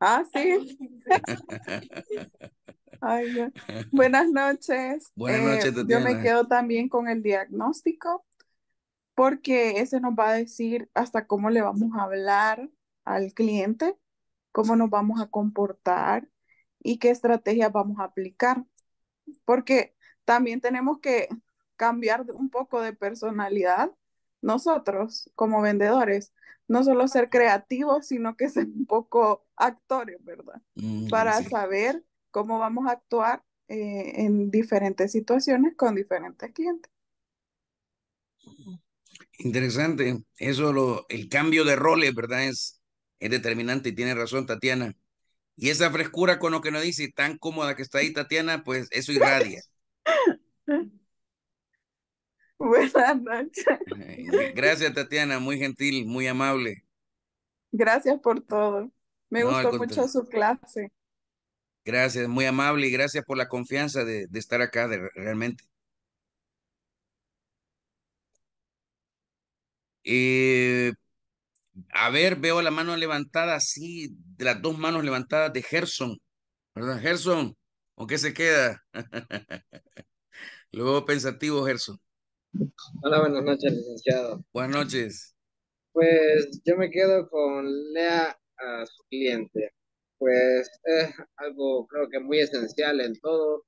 Ah, sí. Ay, Buenas noches. Buenas noches, eh, Yo me quedo también con el diagnóstico porque ese nos va a decir hasta cómo le vamos a hablar al cliente, cómo nos vamos a comportar y qué estrategias vamos a aplicar. Porque también tenemos que cambiar un poco de personalidad nosotros como vendedores, no solo ser creativos, sino que ser un poco actores, ¿verdad? Mm, Para saber cómo vamos a actuar eh, en diferentes situaciones con diferentes clientes. Interesante. Eso, lo, el cambio de roles, ¿verdad? Es, es determinante y tiene razón Tatiana. Y esa frescura con lo que nos dice, tan cómoda que está ahí Tatiana, pues eso irradia. Buenas noches. Gracias, Tatiana, muy gentil, muy amable. Gracias por todo. Me gustó mucho su clase. Gracias, muy amable y gracias por la confianza de, estar acá de, realmente. Eh, a ver, veo la mano levantada, así, de las dos manos levantadas de Gerson. ¿Verdad, Gerson? ¿O qué se queda? Luego pensativo, Gerson. Hola, buenas noches, licenciado. Buenas noches. Pues yo me quedo con Lea a su cliente. Pues es algo creo que muy esencial en todo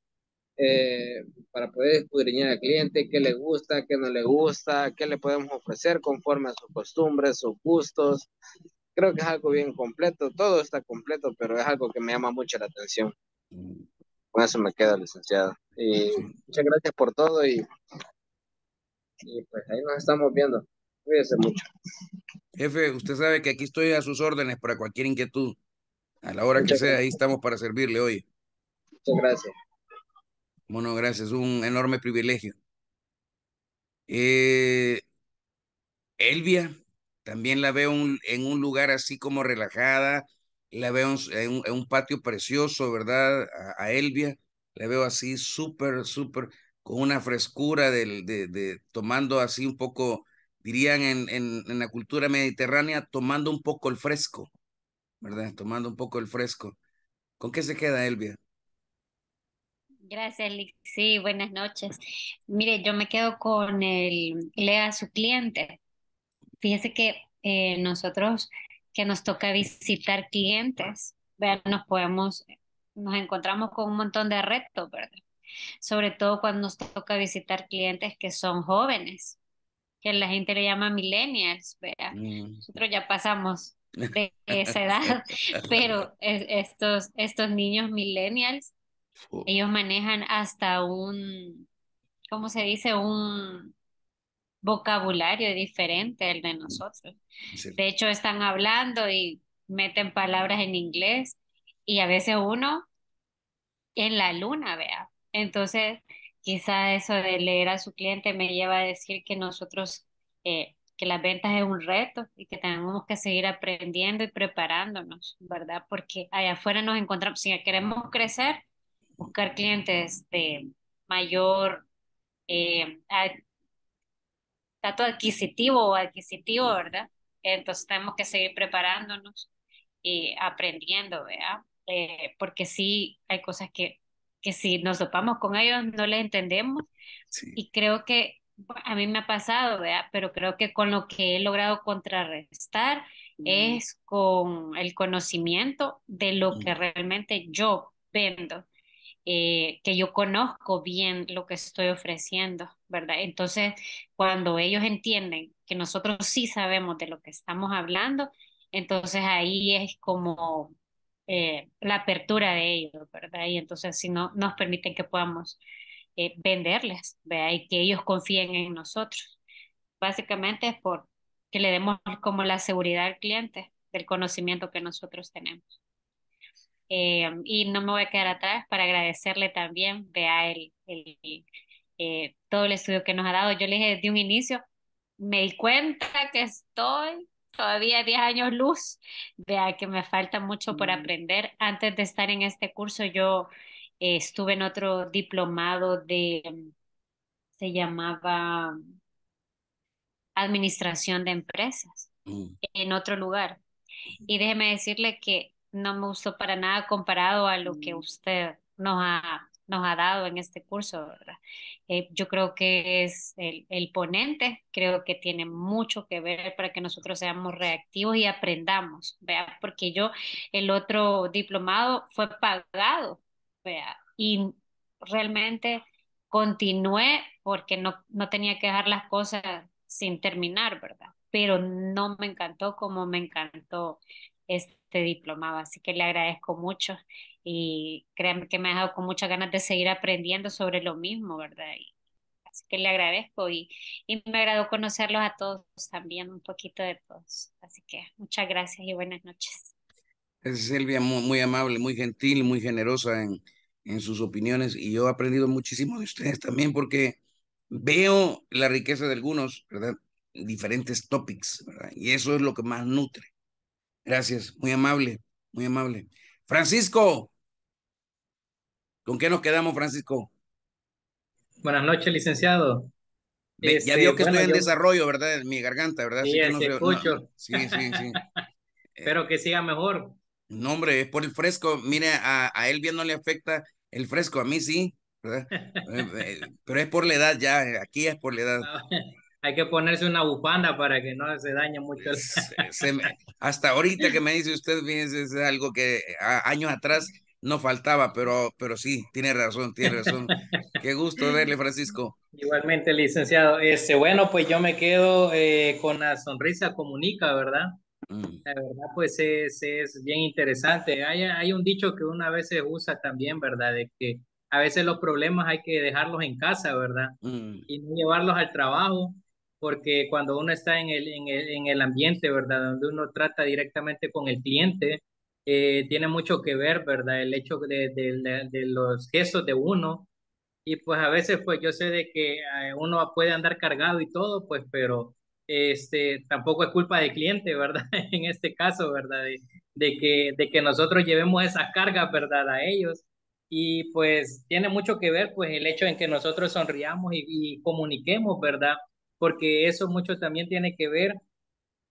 eh, para poder escudriñar al cliente, qué le gusta, qué no le gusta, qué le podemos ofrecer conforme a sus costumbres, sus gustos. Creo que es algo bien completo, todo está completo, pero es algo que me llama mucho la atención. Con eso me queda, licenciado. muchas gracias por todo y, pues ahí nos estamos viendo. Cuídese mucho. Jefe, usted sabe que aquí estoy a sus órdenes para cualquier inquietud. A la hora que sea, ahí estamos para servirle hoy. Muchas gracias. Bueno, gracias, un enorme privilegio. Eh, Elvia, también la veo en un lugar así como relajada, la veo en, un, patio precioso, ¿verdad? A, Elvia, la veo así súper, súper, con una frescura de, de, tomando así un poco, dirían en, en la cultura mediterránea, tomando un poco el fresco, ¿verdad? Tomando un poco el fresco. ¿Con qué se queda Elvia? Gracias, Lick. Sí, buenas noches. Mire, yo me quedo con el lea su cliente. Fíjese que eh, nosotros que nos toca visitar clientes, vean, nos podemos, nos encontramos con un montón de retos, ¿verdad? Sobre todo cuando nos toca visitar clientes que son jóvenes, que la gente le llama millennials, ¿verdad? Mm. Nosotros ya pasamos de esa edad, pero estos, estos niños millennials ellos manejan hasta un, ¿cómo se dice? Un vocabulario diferente al de nosotros. De hecho, están hablando y meten palabras en inglés y a veces uno en la luna, vea. Entonces, quizá eso de leer a su cliente me lleva a decir que nosotros, eh, que las ventas es un reto y que tenemos que seguir aprendiendo y preparándonos, ¿verdad? Porque allá afuera nos encontramos, si queremos crecer, buscar clientes de mayor eh, dato adquisitivo o adquisitivo, ¿verdad? Entonces tenemos que seguir preparándonos y aprendiendo, ¿verdad? Eh, porque sí hay cosas que, que si nos topamos con ellos no les entendemos y creo que a mí me ha pasado, ¿verdad? Pero creo que con lo que he logrado contrarrestar mm. es con el conocimiento de lo mm. que realmente yo vendo eh, que yo conozco bien lo que estoy ofreciendo, ¿verdad? Entonces, cuando ellos entienden que nosotros sí sabemos de lo que estamos hablando, entonces ahí es como eh, la apertura de ellos, ¿verdad? Y entonces si no nos permiten que podamos eh, venderles, ¿verdad? Y que ellos confíen en nosotros. Básicamente es por que le demos como la seguridad al cliente del conocimiento que nosotros tenemos. Eh, y no me voy a quedar atrás para agradecerle también, vea, el, el eh, todo el estudio que nos ha dado. Yo le dije desde un inicio, me di cuenta que estoy todavía 10 años luz, vea que me falta mucho por mm. aprender. Antes de estar en este curso, yo eh, estuve en otro diplomado de, mm, se llamaba Administración de Empresas, mm. en otro lugar. Y déjeme decirle que no me gustó para nada comparado a lo que mm. usted nos ha, nos ha dado en este curso, ¿verdad? Eh, yo creo que es el, ponente, creo que tiene mucho que ver para que nosotros seamos reactivos y aprendamos, ¿vea? Porque yo, el otro diplomado fue pagado, Y realmente continué porque no, no tenía que dejar las cosas sin terminar, ¿verdad? Pero no me encantó como me encantó este este diplomado. Así que le agradezco mucho y créanme que me ha dado con muchas ganas de seguir aprendiendo sobre lo mismo, ¿verdad? así que le agradezco y, me agradó conocerlos a todos también, un poquito de todos. Así que muchas gracias y buenas noches. Es Silvia, muy, amable, muy gentil, muy generosa en, en sus opiniones y yo he aprendido muchísimo de ustedes también porque veo la riqueza de algunos, ¿verdad? Diferentes topics, ¿verdad? Y eso es lo que más nutre. Gracias, muy amable, muy amable. Francisco, ¿con qué nos quedamos, Francisco? Buenas noches, licenciado. ya este, vio que estoy en desarrollo, ¿verdad? En mi garganta, ¿verdad? Sí, se... sí, sí, sí. Espero que siga mejor. No, hombre, es por el fresco. Mire, a, a él bien no le afecta el fresco, a mí sí, ¿verdad? Eh, eh, pero es por la edad ya, eh, aquí es por la edad. Ah, hay que ponerse una bufanda para que no se dañe mucho. hasta ahorita que me dice usted, fíjense, es algo que años atrás no faltaba, pero, pero sí, tiene razón, tiene razón. Qué gusto verle, Francisco. Igualmente, licenciado. Este, bueno, pues yo me quedo eh, con la sonrisa comunica, ¿verdad? Mm. La verdad, pues es, es bien interesante. Hay, hay un dicho que una vez se usa también, ¿verdad? De que a veces los problemas hay que dejarlos en casa, ¿verdad? Mm. Y no llevarlos al trabajo porque cuando uno está en el, en el, en el ambiente, ¿verdad? Donde uno trata directamente con el cliente, eh, tiene mucho que ver, ¿verdad? El hecho de, los gestos de uno. Y pues a veces, pues yo sé de que eh, uno puede andar cargado y todo, pues, pero este, tampoco es culpa del cliente, ¿verdad? en este caso, ¿verdad? De, que, de que nosotros llevemos esa carga, ¿verdad? A ellos. Y pues tiene mucho que ver, pues, el hecho en que nosotros sonriamos y, y comuniquemos, ¿verdad? porque eso mucho también tiene que ver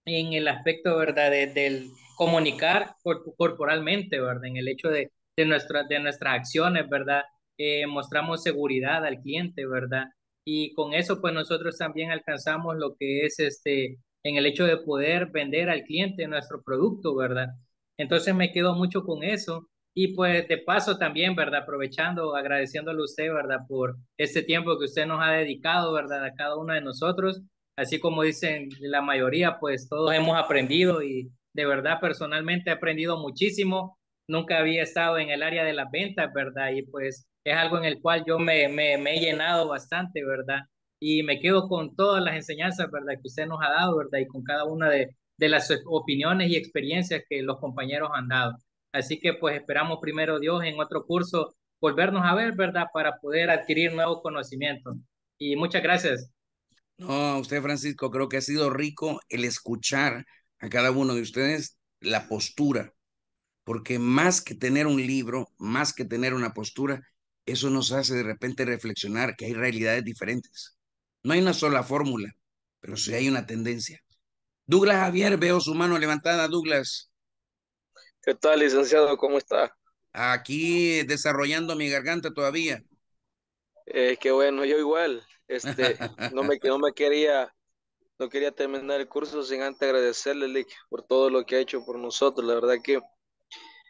en el aspecto, ¿verdad?, del comunicar corporalmente, ¿verdad?, en el hecho de, de, nuestra, de nuestras acciones, ¿verdad? Eh, mostramos seguridad al cliente, ¿verdad? Y con eso, pues nosotros también alcanzamos lo que es este, en el hecho de poder vender al cliente nuestro producto, ¿verdad? Entonces me quedo mucho con eso y pues de paso también, ¿verdad? Aprovechando, agradeciéndole a usted, ¿verdad? Por este tiempo que usted nos ha dedicado, ¿verdad? A cada uno de nosotros. Así como dicen la mayoría, pues todos hemos aprendido y de verdad personalmente he aprendido muchísimo. Nunca había estado en el área de las ventas, ¿verdad? Y pues es algo en el cual yo me, me, he llenado bastante, ¿verdad? Y me quedo con todas las enseñanzas, ¿verdad? Que usted nos ha dado, ¿verdad? Y con cada una de, de las opiniones y experiencias que los compañeros han dado. Así que pues esperamos primero Dios en otro curso volvernos a ver, ¿verdad? Para poder adquirir nuevos conocimientos. Y muchas gracias. No, usted Francisco, creo que ha sido rico el escuchar a cada uno de ustedes la postura, porque más que tener un libro, más que tener una postura, eso nos hace de repente reflexionar que hay realidades diferentes. No hay una sola fórmula, pero sí hay una tendencia. Douglas Javier, veo su mano levantada, Douglas. ¿Qué tal, licenciado? ¿Cómo está? Aquí desarrollando mi garganta todavía. Eh, qué bueno, yo igual. Este, no, me, no me quería, no quería terminar el curso sin antes agradecerle, por todo lo que ha hecho por nosotros. La verdad que,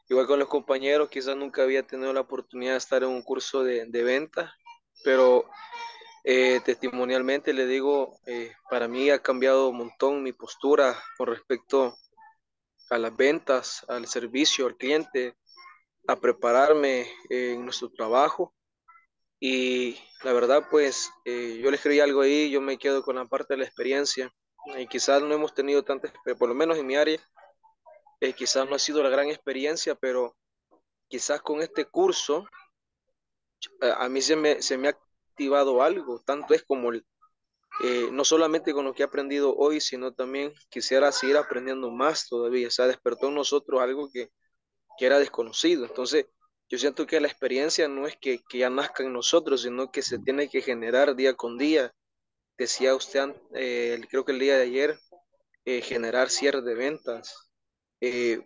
igual con los compañeros, quizás nunca había tenido la oportunidad de estar en un curso de, venta, pero eh, testimonialmente le digo, eh, para mí ha cambiado un montón mi postura con respecto a las ventas, al servicio, al cliente, a prepararme en nuestro trabajo. Y la verdad, pues eh, yo le escribí algo ahí, yo me quedo con la parte de la experiencia. Y quizás no hemos tenido tantas, por lo menos en mi área, eh, quizás no ha sido la gran experiencia, pero quizás con este curso eh, a mí se me, se me ha activado algo, tanto es como el, eh, no solamente con lo que he aprendido hoy, sino también quisiera seguir aprendiendo más todavía. O sea, despertó en nosotros algo que, era desconocido. Entonces, yo siento que la experiencia no es que, que, ya nazca en nosotros, sino que se tiene que generar día con día. Decía usted, eh, creo que el día de ayer, eh, generar cierre de ventas, eh,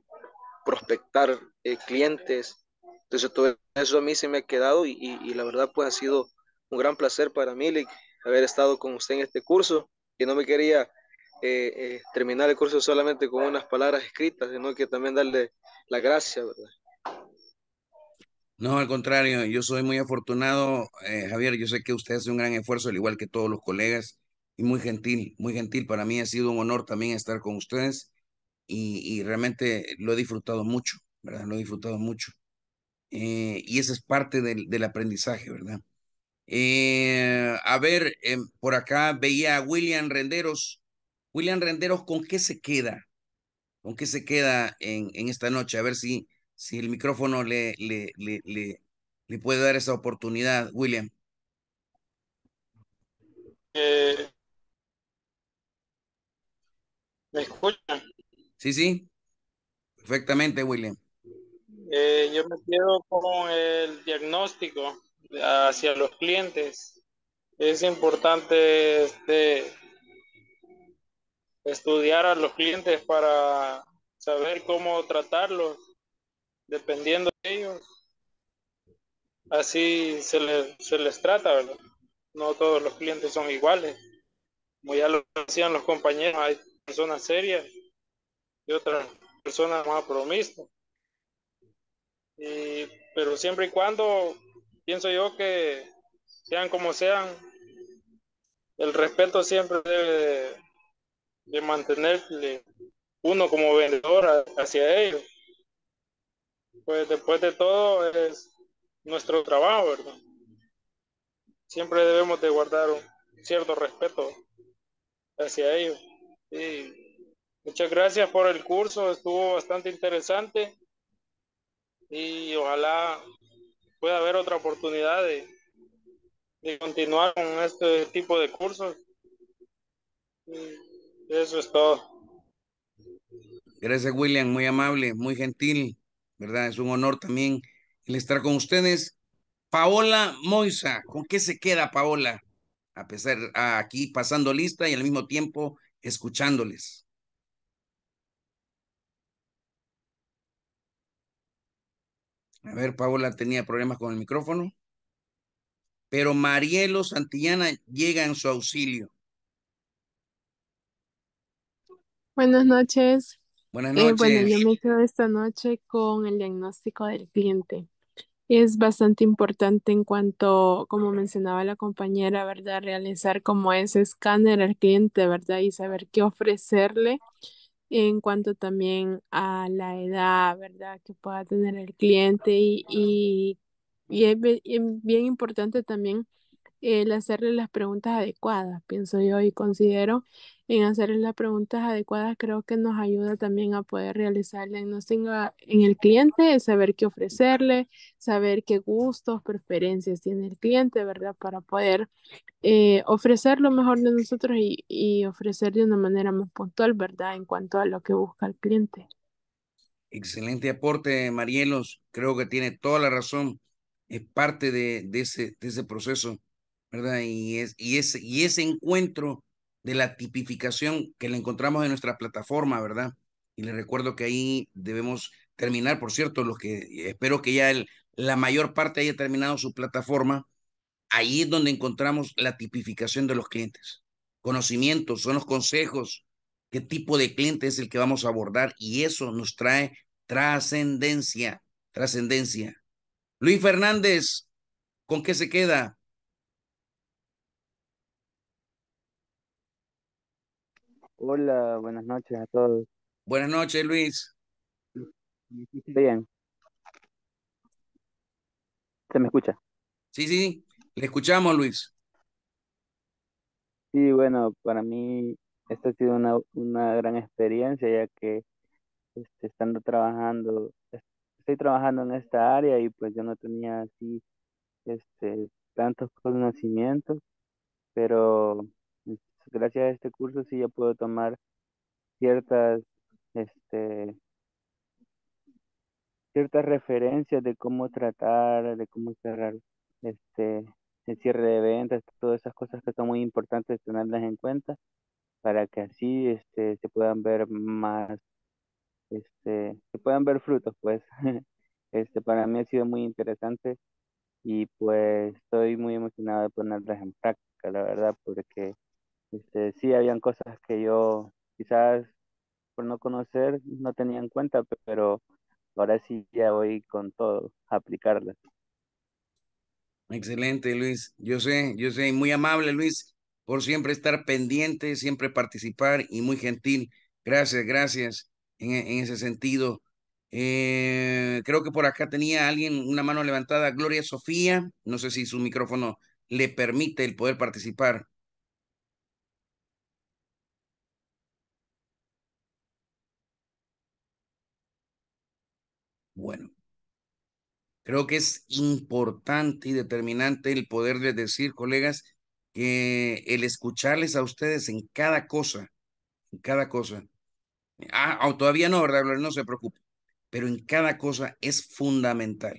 prospectar clientes. Entonces, todo eso a mí se me ha quedado y, y la verdad, pues ha sido un gran placer para mí haber estado con usted en este curso, que no me quería eh, eh, terminar el curso solamente con unas palabras escritas, sino que también darle la gracia, ¿verdad? No, al contrario, yo soy muy afortunado, eh, Javier, yo sé que usted hace un gran esfuerzo, al igual que todos los colegas, y muy gentil, muy gentil. Para mí ha sido un honor también estar con ustedes y, realmente lo he disfrutado mucho, ¿verdad? Lo he disfrutado mucho. y esa es parte del aprendizaje, ¿verdad? Eh, a ver, em, por acá veía a William Renderos. William Renderos, ¿con qué se queda? ¿Con qué se queda en, en esta noche? A ver si, si el micrófono le, le, le, le, le puede dar esa oportunidad, William. Eh, ¿Me escuchan? Sí, sí. Perfectamente, William. Eh, yo me quedo con el diagnóstico hacia los clientes. Es importante este, estudiar a los clientes para saber cómo tratarlos, dependiendo de ellos. Así se les, se les trata, ¿verdad? No todos los clientes son iguales. Como ya lo decían los compañeros, hay personas serias y otras personas más bromistas. pero siempre y cuando pienso yo que sean como sean, el respeto siempre debe de, mantenerle uno como vendedor hacia ellos. Pues después de todo es nuestro trabajo, ¿verdad? Siempre debemos de guardar un cierto respeto hacia ellos. Y muchas gracias por el curso, estuvo bastante interesante y ojalá Puede haber otra oportunidad de, continuar con este tipo de cursos. Eso es todo. Gracias, William, muy amable, muy gentil, ¿verdad? Es un honor también el estar con ustedes. Paola Moisa, ¿con qué se queda Paola? A pesar aquí pasando lista y al mismo tiempo escuchándoles. A ver, Paola tenía problemas con el micrófono. Pero Marielo Santillana llega en su auxilio. Buenas noches. Buenas eh, noches. bueno, yo me quedo esta noche con el diagnóstico del cliente. Es bastante importante en cuanto, como mencionaba la compañera, ¿verdad? Realizar como ese escáner al cliente, ¿verdad? Y saber qué ofrecerle en cuanto también a la edad, ¿verdad? Que pueda tener el cliente y, y, y es bien importante también el hacerle las preguntas adecuadas, pienso yo, y considero en hacer las preguntas adecuadas creo que nos ayuda también a poder realizar en el cliente, saber qué ofrecerle, saber qué gustos, preferencias tiene el cliente, ¿verdad? Para poder eh, ofrecer lo mejor de nosotros y, y ofrecer de una manera más puntual, ¿verdad? En cuanto a lo que busca el cliente. Excelente aporte, Marielos. Creo que tiene toda la razón. Es parte de, ese, de ese proceso, ¿verdad? Y, es, ese, y ese encuentro de la tipificación que le encontramos en nuestra plataforma, ¿verdad? Y le recuerdo que ahí debemos terminar, por cierto, los que espero que ya la mayor parte haya terminado su plataforma, ahí es donde encontramos la tipificación de los clientes. Conocimientos, son los consejos, qué tipo de cliente es el que vamos a abordar y eso nos trae trascendencia, trascendencia. Luis Fernández, ¿con qué se queda? Hola, buenas noches a todos. Buenas noches, Luis. Bien. ¿Se me escucha? Sí, sí, le escuchamos, Luis. Sí, bueno, para mí esta ha sido una, una gran experiencia, ya que este, estando trabajando, estoy trabajando en esta área y pues yo no tenía así este, tantos conocimientos, pero gracias a este curso sí ya puedo tomar ciertas, este, ciertas referencias de cómo tratar, de cómo cerrar este el cierre de ventas, todas esas cosas que son muy importantes tenerlas en cuenta para que así este se puedan ver más este se puedan ver frutos pues este para mí ha sido muy interesante y pues estoy muy emocionado de ponerlas en práctica la verdad porque este, sí, habían cosas que yo quizás por no conocer no tenía en cuenta, pero ahora sí ya voy con todo a aplicarlas. Excelente, Luis. Yo sé, yo sé, muy amable, Luis, por siempre estar pendiente, siempre participar y muy gentil. Gracias, gracias en, ese sentido. Eh, creo que por acá tenía alguien una mano levantada, Gloria Sofía. No sé si su micrófono le permite el poder participar. Creo que es importante y determinante el poderles decir, colegas, que el escucharles a ustedes en cada cosa, en cada cosa. Ah, todavía no, ¿verdad? No se preocupe, pero en cada cosa es fundamental,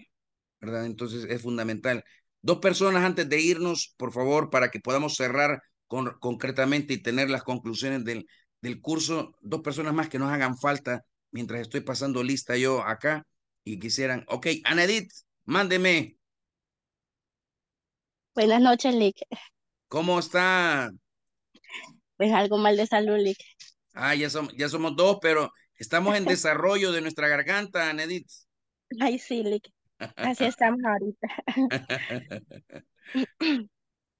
¿verdad? Entonces es fundamental. Dos personas antes de irnos, por favor, para que podamos cerrar concretamente y tener las conclusiones del, del curso, dos personas más que nos hagan falta mientras estoy pasando lista yo acá y quisieran, ok, Anedit, mándeme. Buenas noches, Lick. ¿Cómo está? Pues algo mal de salud, Lick. Ah, ya somos, ya somos dos, pero estamos en desarrollo de nuestra garganta, Anedit. Ay, sí, Lick. Así estamos ahorita.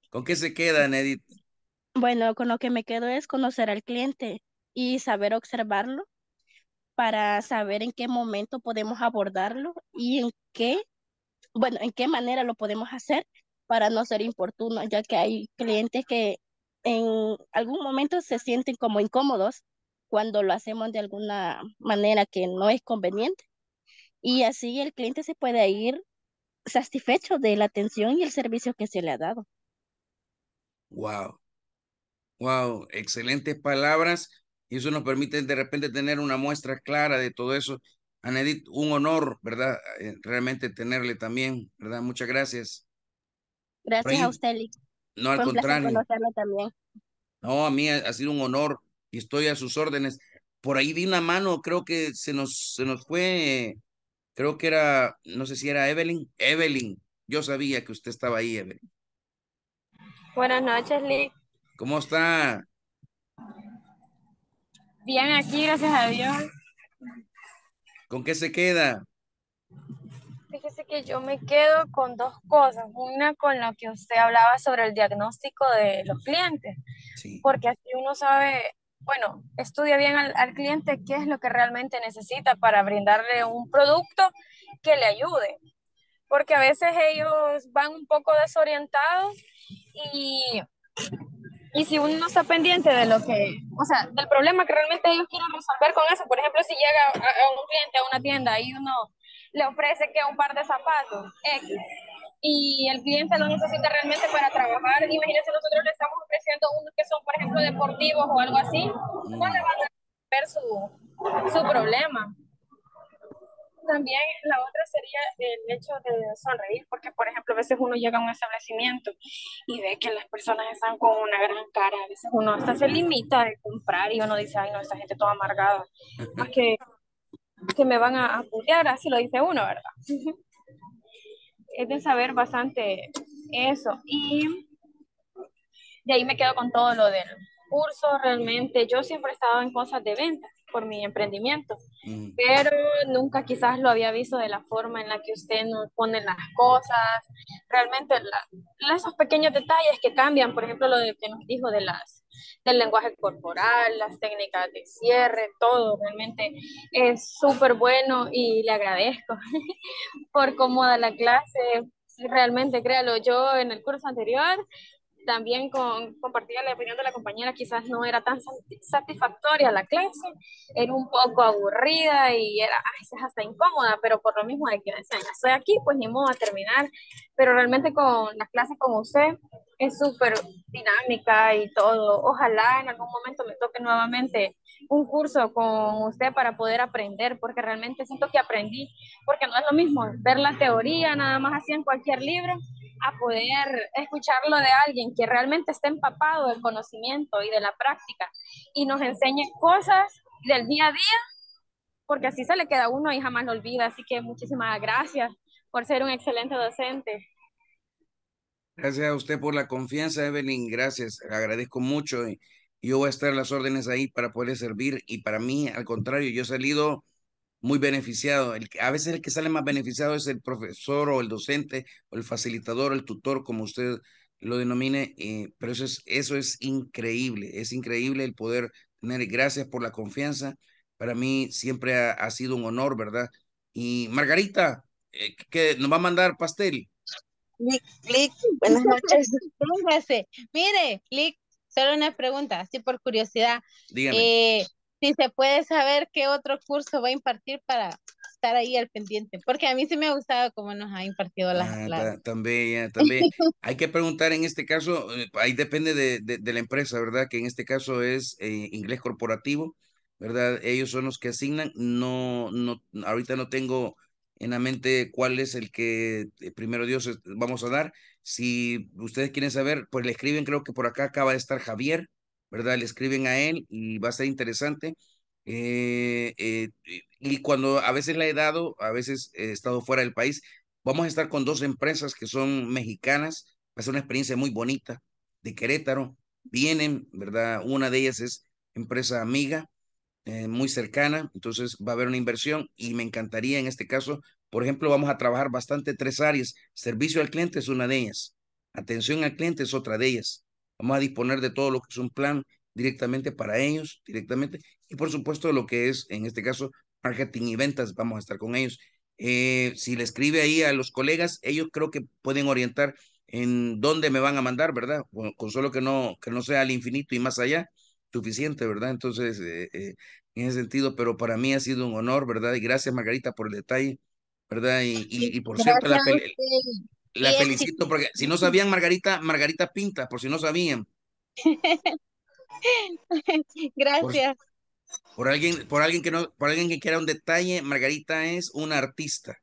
¿Con qué se queda, Anedit? Bueno, con lo que me quedo es conocer al cliente y saber observarlo para saber en qué momento podemos abordarlo y en qué, bueno, en qué manera lo podemos hacer para no ser importunos, ya que hay clientes que en algún momento se sienten como incómodos cuando lo hacemos de alguna manera que no es conveniente. Y así el cliente se puede ir satisfecho de la atención y el servicio que se le ha dado. Wow. Wow, excelentes palabras. Y eso nos permite de repente tener una muestra clara de todo eso. Anedit, un honor, ¿verdad? Eh, realmente tenerle también, ¿verdad? Muchas gracias. Gracias a usted, Lick. No, al contrario. No, a mí ha, sido un honor y estoy a sus órdenes. Por ahí vi una mano, creo que se nos, se nos fue, eh, creo que era, no sé si era Evelyn. Evelyn, yo sabía que usted estaba ahí, Evelyn. Buenas noches, Lick. ¿Cómo está? Bien aquí, gracias a Dios. ¿Con qué se queda? Fíjese que yo me quedo con dos cosas. Una con lo que usted hablaba sobre el diagnóstico de los clientes. Porque así uno sabe, bueno, estudia bien al cliente qué es lo que realmente necesita para brindarle un producto que le ayude. Porque a veces ellos van un poco desorientados y y si uno no está pendiente de lo que, o sea, del problema que realmente ellos quieren resolver con eso, por ejemplo, si llega a, un cliente a una tienda y uno le ofrece que un par de zapatos X y el cliente lo necesita realmente para trabajar, imagínense nosotros le estamos ofreciendo unos que son, por ejemplo, deportivos o algo así, ¿cuál le van a resolver su, su problema también la otra sería el hecho de sonreír, porque por ejemplo a veces uno llega a un establecimiento y ve que las personas están con una gran cara, a veces uno hasta se limita de comprar y uno dice, ay no, esta gente toda amargada, que, que me van a apoyar así lo dice uno, ¿verdad? es de saber bastante eso y de ahí me quedo con todo lo del curso, realmente yo siempre he estado en cosas de venta por mi emprendimiento, mm. pero nunca quizás lo había visto de la forma en la que usted nos pone las cosas, realmente esos pequeños detalles que cambian, por ejemplo, lo que nos dijo de las, del lenguaje corporal, las técnicas de cierre, todo, realmente es súper bueno y le agradezco por cómo da la clase, realmente créalo, yo en el curso anterior también con, la opinión de la compañera, quizás no era tan satisfactoria la clase, era un poco aburrida y era a veces hasta incómoda, pero por lo mismo de que decían, estoy aquí, pues ni modo a terminar. Pero realmente con las clases con usted es súper dinámica y todo. Ojalá en algún momento me toque nuevamente un curso con usted para poder aprender, porque realmente siento que aprendí, porque no es lo mismo ver la teoría nada más así en cualquier libro a poder escucharlo de alguien que realmente esté empapado del conocimiento y de la práctica y nos enseñe cosas del día a día, porque así se le queda uno y jamás lo olvida. Así que muchísimas gracias por ser un excelente docente. Gracias a usted por la confianza, Evelyn. Gracias, agradezco mucho. Yo voy a estar las órdenes ahí para poder servir y para mí, al contrario, yo he salido muy beneficiado. El, a veces el que sale más beneficiado es el profesor o el docente o el facilitador, el tutor, como usted lo denomine, eh, pero eso es, eso es increíble, es increíble el poder tener, gracias por la confianza, para mí siempre ha, sido un honor, ¿verdad? Y Margarita, eh, que nos va a mandar pastel. Click, click, buenas noches. Mire, clic, solo una pregunta, así por curiosidad. Dígame. Eh, si se puede saber qué otro curso va a impartir para estar ahí al pendiente, porque a mí sí me ha gustado cómo nos ha impartido las ah, También, también. Hay que preguntar en este caso, eh, ahí depende de, la empresa, ¿verdad? Que en este caso es eh, inglés corporativo, ¿verdad? Ellos son los que asignan. No, no, ahorita no tengo en la mente cuál es el que eh, primero Dios vamos a dar. Si ustedes quieren saber, pues le escriben, creo que por acá acaba de estar Javier, ¿verdad? Le escriben a él y va a ser interesante. Eh, eh, y cuando a veces la he dado, a veces he estado fuera del país, vamos a estar con dos empresas que son mexicanas, va a ser una experiencia muy bonita de Querétaro, vienen, ¿verdad? Una de ellas es empresa amiga, eh, muy cercana, entonces va a haber una inversión y me encantaría en este caso, por ejemplo, vamos a trabajar bastante tres áreas, servicio al cliente es una de ellas, atención al cliente es otra de ellas, Vamos a disponer de todo lo que es un plan directamente para ellos, directamente, y por supuesto lo que es, en este caso, marketing y ventas, vamos a estar con ellos. Eh, si le escribe ahí a los colegas, ellos creo que pueden orientar en dónde me van a mandar, ¿verdad? con solo que no, que no sea al infinito y más allá, suficiente, ¿verdad? Entonces, eh, eh, en ese sentido, pero para mí ha sido un honor, ¿verdad? Y gracias, Margarita, por el detalle, ¿verdad? Y, por cierto, la, la felicito porque si no sabían, Margarita, Margarita pinta, por si no sabían. Gracias. Por, alguien, por alguien que no, por alguien que quiera un detalle, Margarita es una artista.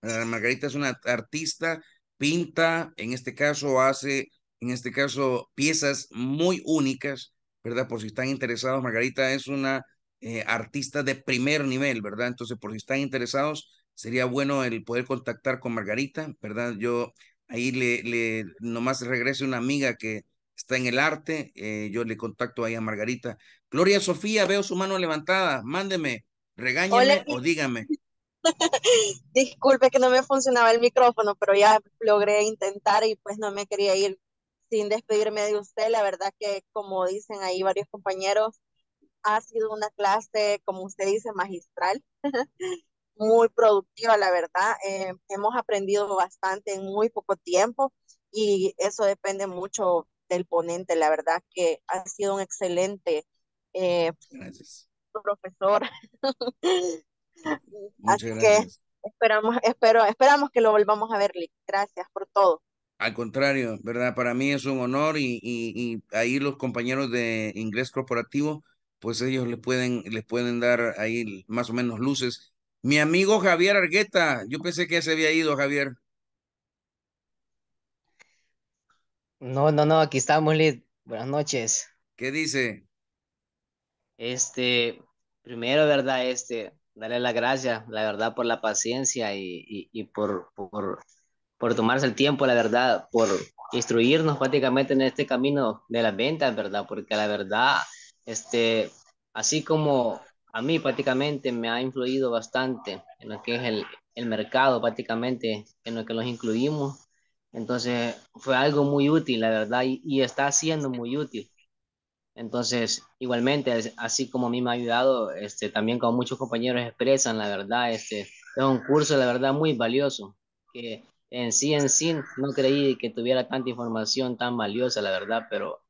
Ah, Margarita es una artista, pinta, en este caso hace, en este caso, piezas muy únicas, ¿verdad? Por si están interesados, Margarita es una eh, artista de primer nivel, ¿verdad? Entonces, por si están interesados, sería bueno el poder contactar con Margarita, ¿verdad? Yo ahí le, le nomás regrese una amiga que está en el arte, eh, yo le contacto ahí a Margarita. Gloria Sofía, veo su mano levantada, mándeme, regáñeme o dígame. Disculpe que no me funcionaba el micrófono, pero ya logré intentar y pues no me quería ir sin despedirme de usted. La verdad que como dicen ahí varios compañeros, ha sido una clase, como usted dice, magistral. muy productiva, la verdad. Eh, hemos aprendido bastante en muy poco tiempo y eso depende mucho del ponente, la verdad que ha sido un excelente eh, profesor. Así que esperamos, espero, esperamos que lo volvamos a verle, Gracias por todo. Al contrario, ¿verdad? Para mí es un honor y, y, ahí los compañeros de inglés corporativo, pues ellos les pueden, les pueden dar ahí más o menos luces mi amigo Javier Argueta, yo pensé que se había ido, Javier. No, no, no, aquí estamos, Lid. Buenas noches. ¿Qué dice? Este, primero, ¿verdad? Este, darle las gracias, la verdad, por la paciencia y, por, por, por, tomarse el tiempo, la verdad, por instruirnos prácticamente en este camino de las ventas, ¿verdad? Porque la verdad, este, así como a mí prácticamente me ha influido bastante en lo que es el, mercado, prácticamente en lo que los incluimos. Entonces fue algo muy útil, la verdad, y, está siendo muy útil. Entonces, igualmente, así como a mí me ha ayudado, este, también como muchos compañeros expresan, la verdad, este, es un curso, la verdad, muy valioso, que en sí, en sí, no creí que tuviera tanta información tan valiosa, la verdad, pero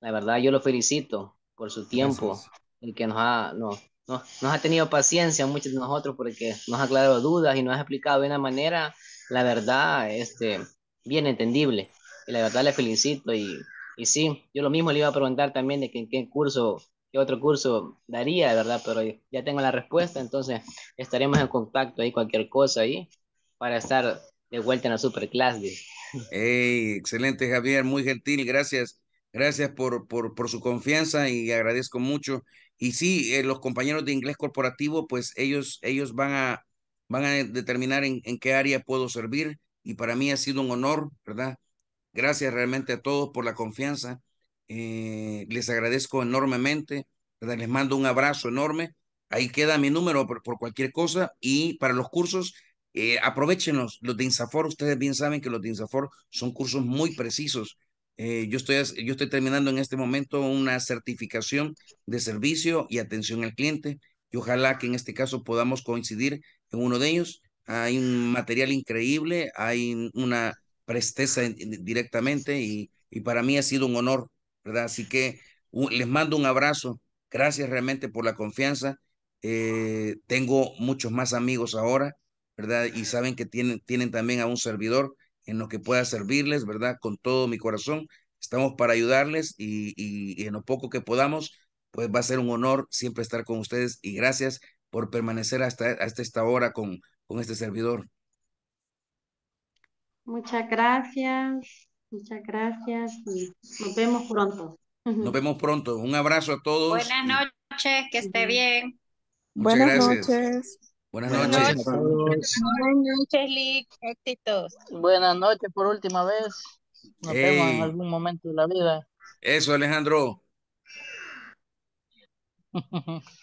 la verdad, yo lo felicito por su tiempo, el que nos ha, no, no, nos ha tenido paciencia muchos de nosotros porque nos ha aclarado dudas y nos ha explicado de una manera, la verdad, este, bien entendible. Y la verdad le felicito y, y sí, yo lo mismo le iba a preguntar también de que en qué curso, qué otro curso daría, de verdad, pero ya tengo la respuesta, entonces estaremos en contacto ahí, cualquier cosa ahí, para estar de vuelta en la superclass. excelente Javier, muy gentil, gracias. Gracias por, por, por su confianza y agradezco mucho y sí, eh, los compañeros de inglés corporativo, pues ellos, ellos van, a, van a determinar en, qué área puedo servir y para mí ha sido un honor, ¿verdad? Gracias realmente a todos por la confianza. Eh, les agradezco enormemente, Les mando un abrazo enorme. Ahí queda mi número por, cualquier cosa y para los cursos, eh, Los de Insafor, ustedes bien saben que los de Insafor son cursos muy precisos. Eh, yo, estoy, yo estoy terminando en este momento una certificación de servicio y atención al cliente y ojalá que en este caso podamos coincidir en uno de ellos. Hay un material increíble, hay una presteza directamente y, y para mí ha sido un honor, ¿verdad? Así que les mando un abrazo, gracias realmente por la confianza. Eh, tengo muchos más amigos ahora, ¿verdad? Y saben que tienen, tienen también a un servidor en lo que pueda servirles, ¿verdad? Con todo mi corazón, estamos para ayudarles y, en lo poco que podamos, pues va a ser un honor siempre estar con ustedes y gracias por permanecer hasta, hasta esta hora con, con este servidor. Muchas gracias, muchas gracias nos vemos pronto. Nos vemos pronto. Un abrazo a todos. Buenas noches, que esté bien. Buenas noches. Buenas, noches. Buenas noches, Lick. Éxitos. Buenas noches por última vez. Nos vemos en algún momento de la vida. Eso, Alejandro.